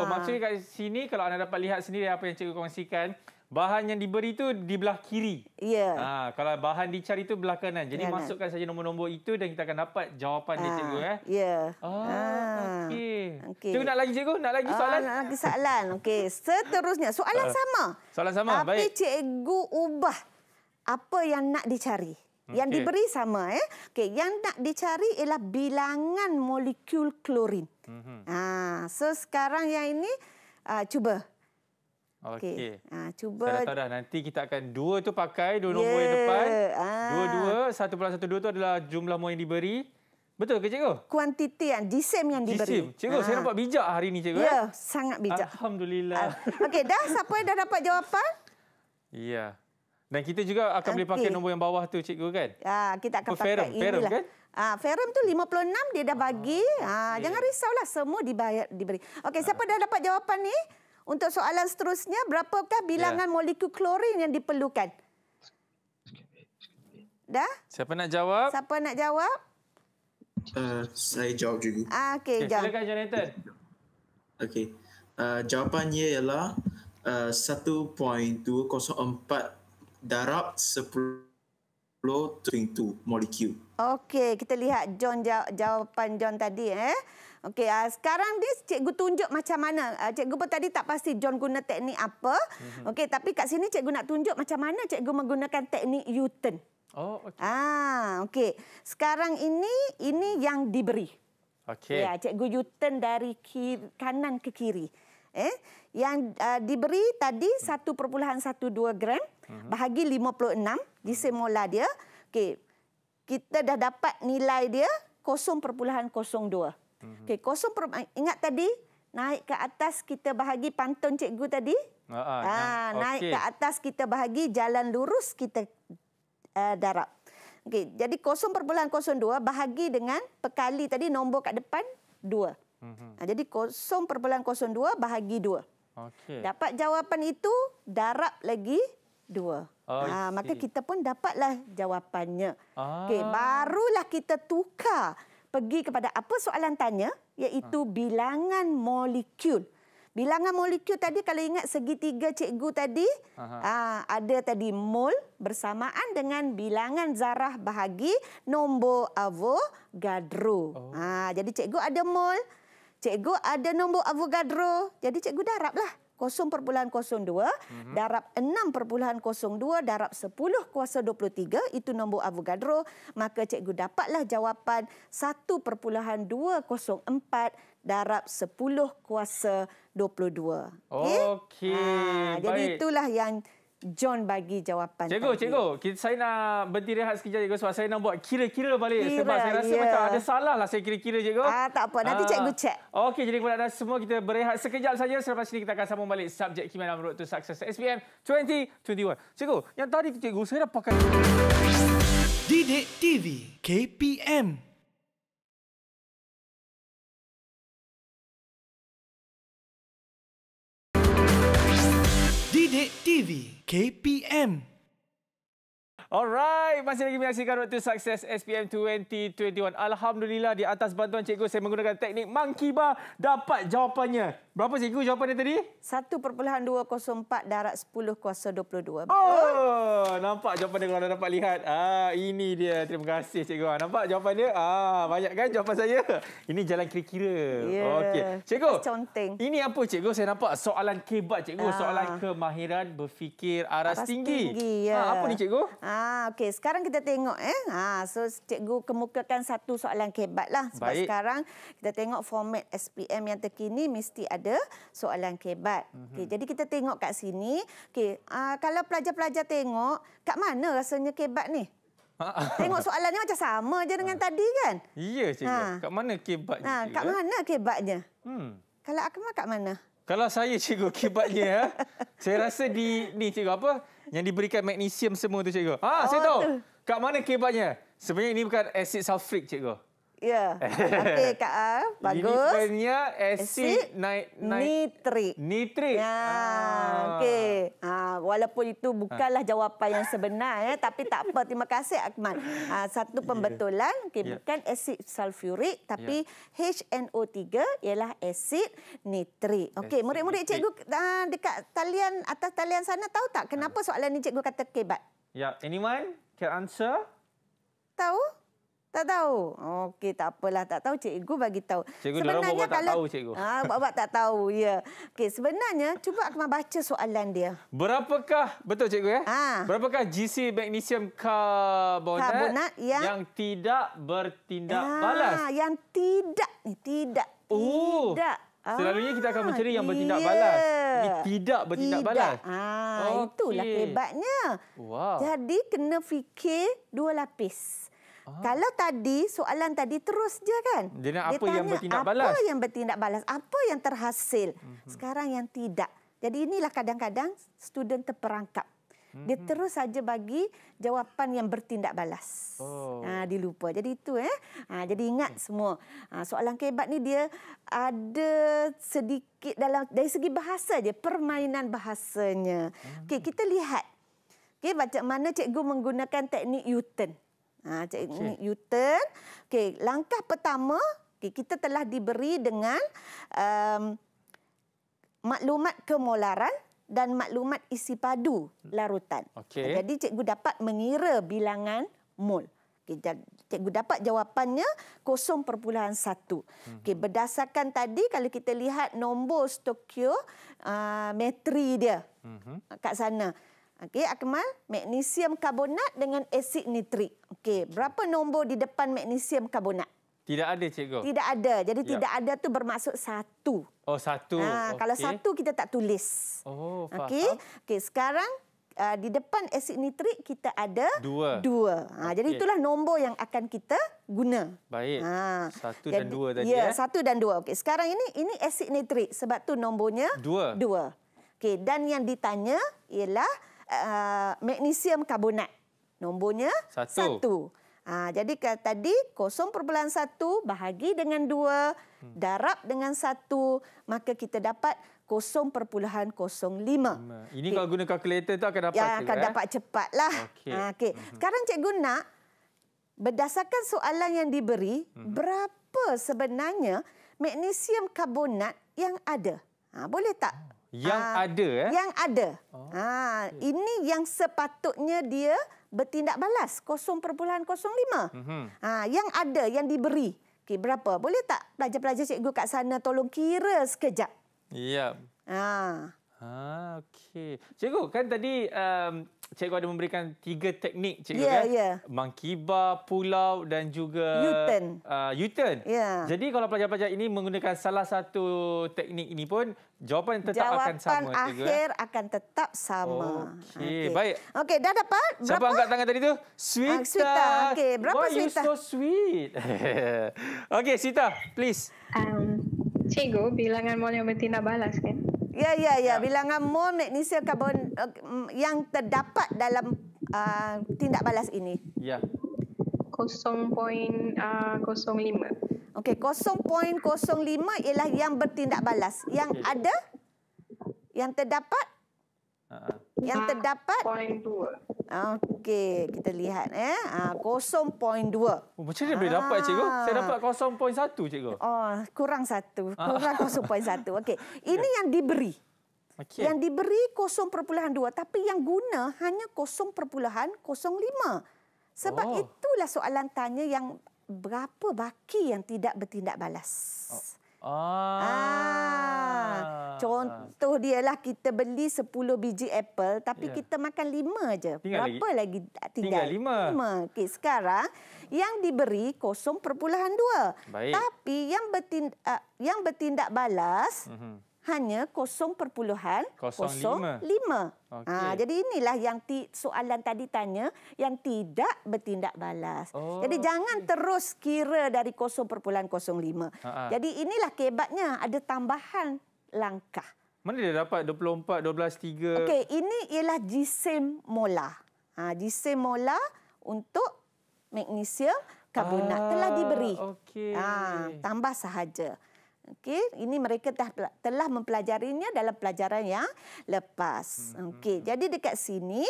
oh maksudnya kat sini kalau anda dapat lihat sendiri apa yang cikgu kongsikan, bahan yang diberi tu di belah kiri. Ya. Ha, kalau bahan dicari tu belah kanan. Jadi kanan. masukkan saja nombor-nombor itu dan kita akan dapat jawapan ha. dia ah, cikgu eh. Ya. Yeah. Ah, ha. okey. Okay. Cikgu nak lagi cikgu? Nak lagi ah, soalan? Oh, nak lagi soalan. Okey. Seterusnya soalan uh, sama. Soalan sama. Tapi Baik. cikgu ubah apa yang nak dicari. Hmm, yang okay. diberi sama ya. Okey, yang nak dicari ialah bilangan molekul klorin. Mm -hmm. ha, so sekarang yang ini uh, cuba Okey. Okay. Ah, ha, cuba. Saya dah tahu dah. Nanti kita akan dua tu pakai. Dua yeah. nombor yang ya. depan. Ha. Ah. Dua, dua. Satu pulang satu, dua tu adalah jumlah nombor yang diberi. Betul ke cikgu? Kuantiti yang disim yang diberi. Disim. Cikgu, ha. saya nampak bijak hari ini cikgu. Ya, yeah, sangat bijak. Alhamdulillah. Ha. Okey, dah siapa yang dah dapat jawapan? Ya. Yeah. Dan kita juga akan okay. boleh pakai nombor yang bawah tu cikgu kan? Ya, kita akan oh, pakai ini lah. Kan? Ah, Ferrum tu 56 dia dah bagi. Ah, ah yeah. jangan risaulah semua dibayar diberi. Okey, siapa ah. dah dapat jawapan ni? Untuk soalan seterusnya, berapakah bilangan yeah. molekul klorin yang diperlukan? Dah? Siapa nak jawab? Siapa nak jawab? Uh, saya jawab dulu. Ah, okay, okay, jawab. Silakan Jonathan. Okay. Uh, jawapannya ialah uh, 1.204 darab 10 molekul. Okey, kita lihat John jawapan John tadi. Eh. Okey, uh, sekarang ni cikgu tunjuk macam mana. Uh, cikgu pun tadi tak pasti John guna teknik apa. Mm -hmm. Okey, tapi kat sini cikgu nak tunjuk macam mana cikgu menggunakan teknik U-turn. Oh, okey. Ah, okey. Sekarang ini ini yang diberi. Okey. Ya, cikgu U-turn dari kiri, kanan ke kiri. Eh, yang uh, diberi tadi 1.12 hmm. gram mhm. bahagi 56 di hmm. semula dia. Okey. Kita dah dapat nilai dia 0.02. Mhm. Okey, kosong perempuan. Ah, ingat tadi, naik ke atas kita bahagi pantun cikgu tadi. Uh, uh, ha, yang, naik okay. ke atas kita bahagi jalan lurus kita uh, darab. Okey, jadi kosong perpuluhan kosong dua bahagi dengan pekali tadi nombor kat depan dua. Uh mhm. -huh. Jadi kosong perpuluhan kosong dua bahagi dua. Okay. Dapat jawapan itu darab lagi dua. Okay. Ha, maka kita pun dapatlah jawapannya. Ah. Okey, barulah kita tukar pergi kepada apa soalan tanya iaitu ha. bilangan molekul. Bilangan molekul tadi kalau ingat segitiga cikgu tadi aa, ah, ada tadi mol bersamaan dengan bilangan zarah bahagi nombor Avogadro. Oh. Aa, ah, jadi cikgu ada mol, cikgu ada nombor Avogadro. Jadi cikgu darablah. 0.02 mm-hmm. darab 6.02 darab 10 kuasa 23 itu nombor Avogadro maka cikgu dapatlah jawapan 1.204 darab 10 kuasa 22 okey okay. Ha, jadi itulah yang John bagi jawapan. Cikgu, tadi. cikgu, kita, saya nak berhenti rehat sekejap cikgu sebab saya nak buat kira-kira balik kira, sebab saya rasa yeah. macam ada salah lah saya kira-kira cikgu. Ah, tak apa, nanti ah. cikgu cek. Okey, jadi kepada anda semua kita berehat sekejap saja selepas ini kita akan sambung balik subjek kimia dalam road to success SPM 2021. Cikgu, yang tadi cikgu saya dah pakai Didik TV KPM Sidik TV KPM Alright, masih lagi menyaksikan Road to Success SPM 2021. Alhamdulillah di atas bantuan cikgu saya menggunakan teknik monkey bar dapat jawapannya. Berapa cikgu jawapannya tadi? 1.204 darat 10 kuasa 22. Betul? Oh, nampak jawapan dia kalau dapat lihat. Ah, ini dia. Terima kasih cikgu. Ah, nampak jawapan dia? Ah, banyak kan jawapan saya? Ini jalan kira-kira. Yeah. Okey. Cikgu. Conteng. Ini apa cikgu? Saya nampak soalan kebat cikgu, ah. soalan kemahiran berfikir aras, aras tinggi. tinggi yeah. ah, apa ni cikgu? Ah, Ah, okey sekarang kita tengok eh. Ha so cikgu kemukakan satu soalan kebatlah. Sebab Baik. sekarang kita tengok format SPM yang terkini mesti ada soalan kebat. Mm -hmm. Okey jadi kita tengok kat sini. Okey uh, kalau pelajar-pelajar tengok kat mana rasanya kebat ni? Tengok soalannya macam sama je dengan ha. tadi kan? Iya cikgu. Ha. Kat mana kebatnya? Ha kat eh? mana kebatnya? Hmm. Kalau akmal kat mana? Kalau saya cikgu kibatnya ya. Ha? saya rasa di ni cikgu apa? Yang diberikan magnesium semua tu cikgu. Ah oh, saya tahu. Tu. Kat mana kibatnya? Sebenarnya ini bukan asid sulfuric cikgu. Ya. Okey Kak A, bagus. Ini asid naik nitrik. Nitrik. Ya. Ah. Okey. Ha, walaupun itu bukanlah jawapan yang sebenar ya, tapi tak apa. Terima kasih Akmal. Ha, satu pembetulan, yeah. okay, bukan yeah. asid sulfurik tapi yeah. HNO3 ialah asid nitrik. Okey, murid-murid cikgu ah, dekat talian atas talian sana tahu tak kenapa ya. soalan ni cikgu kata kebat? Ya, yeah. anyone can answer? Tahu? Tak tahu. Okey, tak apalah. Tak tahu cikgu bagi tahu. Cikgu sebenarnya dalam kalau... tak tahu cikgu. Ah, buat-buat tak tahu. Ya. Yeah. Okey, sebenarnya cuba aku baca soalan dia. Berapakah betul cikgu ya? Ha. Berapakah GC magnesium carbonate, carbonate yang... yang tidak bertindak ha, balas? yang tidak ni, tidak. Oh. Tidak. Selalunya kita akan ah, mencari yang bertindak yeah. balas. Ini tidak bertindak tidak. balas. Ha, ah, okay. itulah hebatnya. Wow. Jadi kena fikir dua lapis. Kalau tadi soalan tadi terus je kan. Dia nak apa dia tanya, yang bertindak balas? Apa yang bertindak balas? Apa yang terhasil? Mm -hmm. Sekarang yang tidak. Jadi inilah kadang-kadang student terperangkap. Mm -hmm. Dia mhm. terus saja bagi jawapan yang bertindak balas. Oh. Ha, ah, dia lupa. Jadi itu eh. Ha, jadi ingat okay. Hmm. semua. Ha, soalan kebat ni dia ada sedikit dalam dari segi bahasa saja permainan bahasanya. Mm -hmm. Okey, kita lihat. Okay macam mana cikgu menggunakan teknik U-turn? Ha, cik, okay. You turn. Okay, langkah pertama, okay, kita telah diberi dengan um, maklumat kemolaran dan maklumat isi padu larutan. Okay. Jadi cikgu dapat mengira bilangan mol. Okay, cikgu dapat jawapannya 0.1. Okay, mhm. berdasarkan tadi kalau kita lihat nombor stokio uh, metri dia uh kat sana. Okey, Akmal, magnesium karbonat dengan asid nitrik. Okey, berapa nombor di depan magnesium karbonat? Tidak ada, cikgu. Tidak ada. Jadi ya. tidak ada tu bermaksud satu. Oh, satu. Ha, okay. Kalau satu, kita tak tulis. Oh, faham. Okey, okay, sekarang uh, di depan asid nitrik kita ada dua. dua. Ha, okay. Jadi itulah nombor yang akan kita guna. Baik. Ha. Satu jadi, dan dua tadi. Ya, eh. satu dan dua. Okey, sekarang ini ini asid nitrik. Sebab tu nombornya dua. dua. Okey, dan yang ditanya ialah... Uh, magnesium karbonat. Nombornya satu. satu. Ha, jadi tadi 0.1 bahagi dengan 2, hmm. darab dengan 1, maka kita dapat 0.05. Ini okay. kalau guna kalkulator itu akan dapat Ya, akan ke, eh? dapat cepat cepatlah. Okay. Ha, okay. Sekarang cikgu nak, berdasarkan soalan yang diberi, hmm. berapa sebenarnya magnesium karbonat yang ada? Ha, boleh tak yang uh, ada eh? Yang ada. Oh, ha, ah, okay. Ini yang sepatutnya dia bertindak balas. 0.05. Mm -hmm. ha, yang ada, yang diberi. Okay, berapa? Boleh tak pelajar-pelajar cikgu kat sana tolong kira sekejap? Ya. Yep. Ah. Ah, okey. Cikgu, kan tadi um, cikgu ada memberikan tiga teknik, cikgu yeah, kan? Ya, yeah. ya. Mangkiba, pulau dan juga... U-turn. Ah, U-turn. Ya. Yeah. Jadi kalau pelajar-pelajar ini menggunakan salah satu teknik ini pun, jawapan tetap jawapan akan sama, cikgu. Jawapan eh? akhir akan tetap sama. Okey, okay. baik. Okey, dah dapat? Berapa? Siapa angkat tangan tadi tu? Sweet. Uh, ah, Sweeta. Okey, berapa Why Sweeta? Why you so sweet? okey, Sweeta, please. Um, cikgu, bilangan mol yang betina balas, kan? Ya, ya, ya. ya. Bilangan mol magnesium karbon eh, yang terdapat dalam uh, tindak balas ini. Ya. 0.05. Ah, Okey, 0.05 ialah yang bertindak balas. Yang okay. ada, yang terdapat, uh ah, -huh. yang terdapat. Okey, kita lihat eh. Ah 0.2. Oh, macam mana boleh dapat ah. cikgu? Saya dapat 0.1 cikgu. Oh, kurang 1. Ah. Kurang 0.1. Okey. Ini ya. yang diberi. Okay. Yang diberi 0.2 tapi yang guna hanya 0.05. Sebab oh. itulah soalan tanya yang berapa baki yang tidak bertindak balas. Oh. Ah. ah. Contoh dia lah kita beli 10 biji apple tapi yeah. kita makan 5 aja. Berapa lagi, lagi tinggal? Tinggal 5. 5. sekarang yang diberi 0.2. Baik. Tapi yang bertindak, ah, yang bertindak balas... Mm -hmm hanya 0.05. Okay. Ha, jadi inilah yang ti, soalan tadi tanya yang tidak bertindak balas. Oh. Jadi jangan terus kira dari 0.05. Jadi inilah kebatnya ada tambahan langkah. Mana dia dapat 24, 12, 3? Okey, ini ialah jisim mola. Ha, jisim mola untuk magnesium karbonat ah, telah diberi. Okay. Ha, tambah sahaja. Okey, ini mereka dah telah mempelajarinya dalam pelajaran yang lepas. Hmm, hmm, okey, hmm. jadi dekat sini,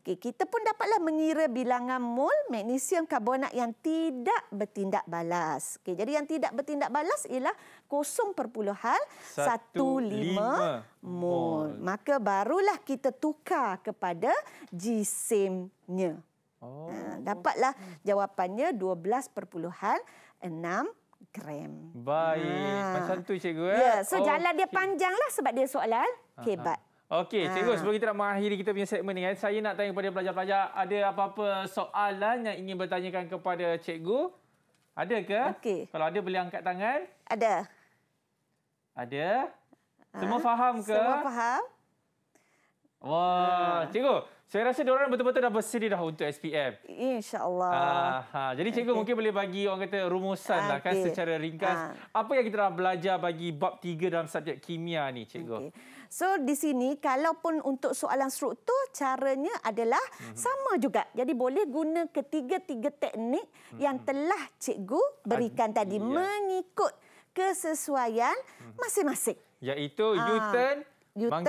okey kita pun dapatlah mengira bilangan mol magnesium karbonat yang tidak bertindak balas. Okey, jadi yang tidak bertindak balas ialah 0.15 mol. Maka barulah kita tukar kepada jisimnya. Oh. Ha, dapatlah jawapannya 12.6 gram. Baik. Ha. Macam tu cikgu. Eh? Ya, yeah. so oh, jalan dia panjang lah sebab dia soalan kebat. Ha, ha. cikgu ha. sebelum kita nak mengakhiri kita punya segmen ni, eh, saya nak tanya kepada pelajar-pelajar, ada apa-apa soalan yang ingin bertanyakan kepada cikgu? Ada ke? Okay. Kalau ada boleh angkat tangan? Ada. Ada? Ha. Semua faham ke? Semua faham. Wah, ha. cikgu, saya rasa diorang betul-betul dah bersedia dah untuk SPM. InsyaAllah. Ha, jadi cikgu okay. mungkin boleh bagi orang kata rumusan kan okay. lah kan secara ringkas. Ha. Apa yang kita dah belajar bagi bab tiga dalam subjek kimia ni cikgu? Okay. So di sini kalau pun untuk soalan struktur caranya adalah mm -hmm. sama juga. Jadi boleh guna ketiga-tiga teknik mm -hmm. yang telah cikgu berikan Ad tadi. Yeah. Mengikut kesesuaian mhm. masing-masing. Iaitu -masing. Ah. U-turn. Yuta,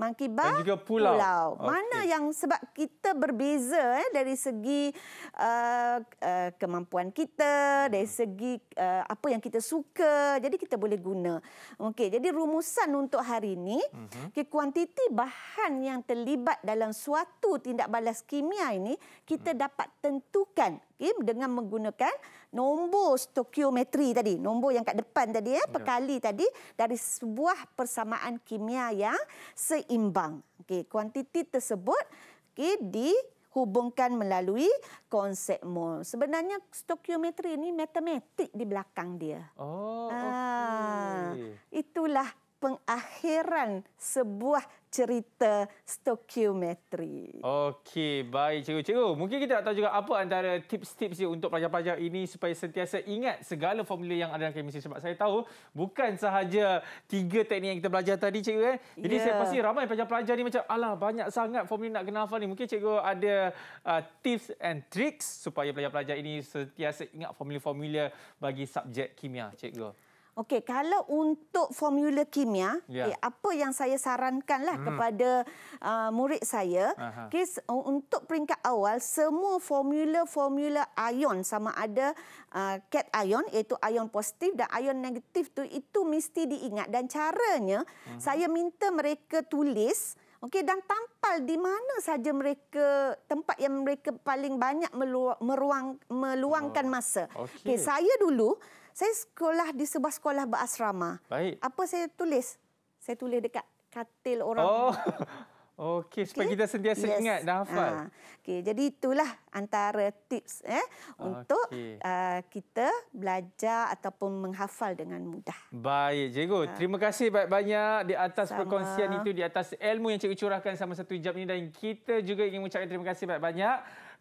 Monkey Bar dan juga Pulau. pulau. Okay. Mana yang sebab kita berbeza eh, dari segi uh, uh, kemampuan kita, hmm. dari segi uh, apa yang kita suka, jadi kita boleh guna. Okey, jadi rumusan untuk hari ini, hmm. kuantiti bahan yang terlibat dalam suatu tindak balas kimia ini, kita hmm. dapat tentukan hakim dengan menggunakan nombor stokiometri tadi, nombor yang kat depan tadi eh, ya, perkali ya. tadi dari sebuah persamaan kimia yang seimbang. Okay, kuantiti tersebut okey di hubungkan melalui konsep mol. Sebenarnya stokiometri ini matematik di belakang dia. Oh, ah, okay. Itulah pengakhiran sebuah cerita stokiometri. Okey, baik cikgu-cikgu. Mungkin kita nak tahu juga apa antara tips-tips untuk pelajar-pelajar ini supaya sentiasa ingat segala formula yang ada dalam kimia sebab saya tahu bukan sahaja tiga teknik yang kita belajar tadi cikgu kan. Jadi yeah. saya pasti ramai pelajar-pelajar ini macam alah banyak sangat formula nak kenal hafal ni. Mungkin cikgu ada uh, tips and tricks supaya pelajar-pelajar ini sentiasa ingat formula-formula bagi subjek kimia cikgu. Okey, kalau untuk formula kimia, ya. okay, apa yang saya sarankanlah mm. kepada uh, murid saya, okay, untuk peringkat awal semua formula-formula ion sama ada uh, cat ion iaitu ion positif dan ion negatif tu itu mesti diingat dan caranya mm. saya minta mereka tulis Okey dan tampal di mana saja mereka tempat yang mereka paling banyak meluang, meluangkan oh, masa. Okey okay, saya dulu saya sekolah di sebuah sekolah berasrama. Baik. Apa saya tulis? Saya tulis dekat katil orang. Oh. Okey, supaya okay. kita sentiasa yes. ingat dan hafal. Ha. Okey, jadi itulah antara tips eh untuk uh, kita belajar ataupun menghafal dengan mudah. Baik, cikgu. Ha. Terima kasih banyak-banyak di atas sama. perkongsian itu, di atas ilmu yang cikgu curahkan sama satu jam ini dan kita juga ingin mengucapkan terima kasih banyak-banyak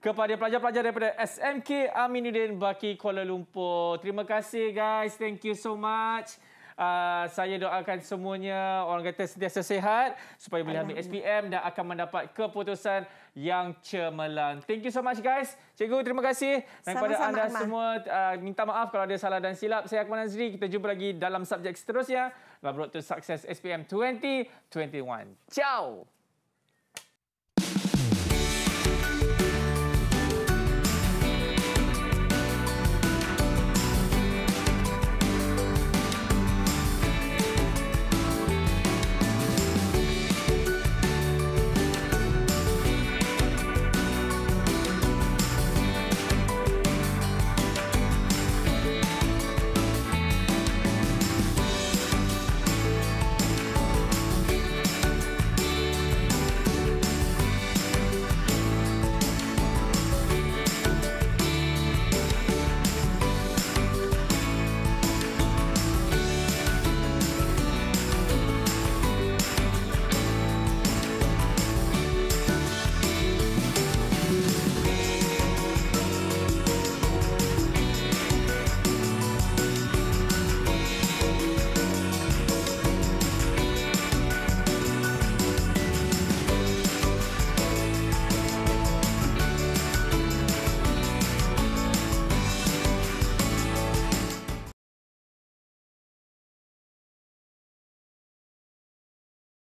kepada pelajar-pelajar daripada SMK Aminuddin Baki Kuala Lumpur. Terima kasih guys. Thank you so much. Uh, saya doakan semuanya orang kata sentiasa sehat supaya boleh ambil SPM dan akan mendapat keputusan yang cemerlang. Thank you so much guys. Cikgu terima kasih dan Sama kepada anda Ahmad. semua uh, minta maaf kalau ada salah dan silap. Saya Akmal Nazri. Kita jumpa lagi dalam subjek seterusnya. Labrador Success SPM 2021. Ciao.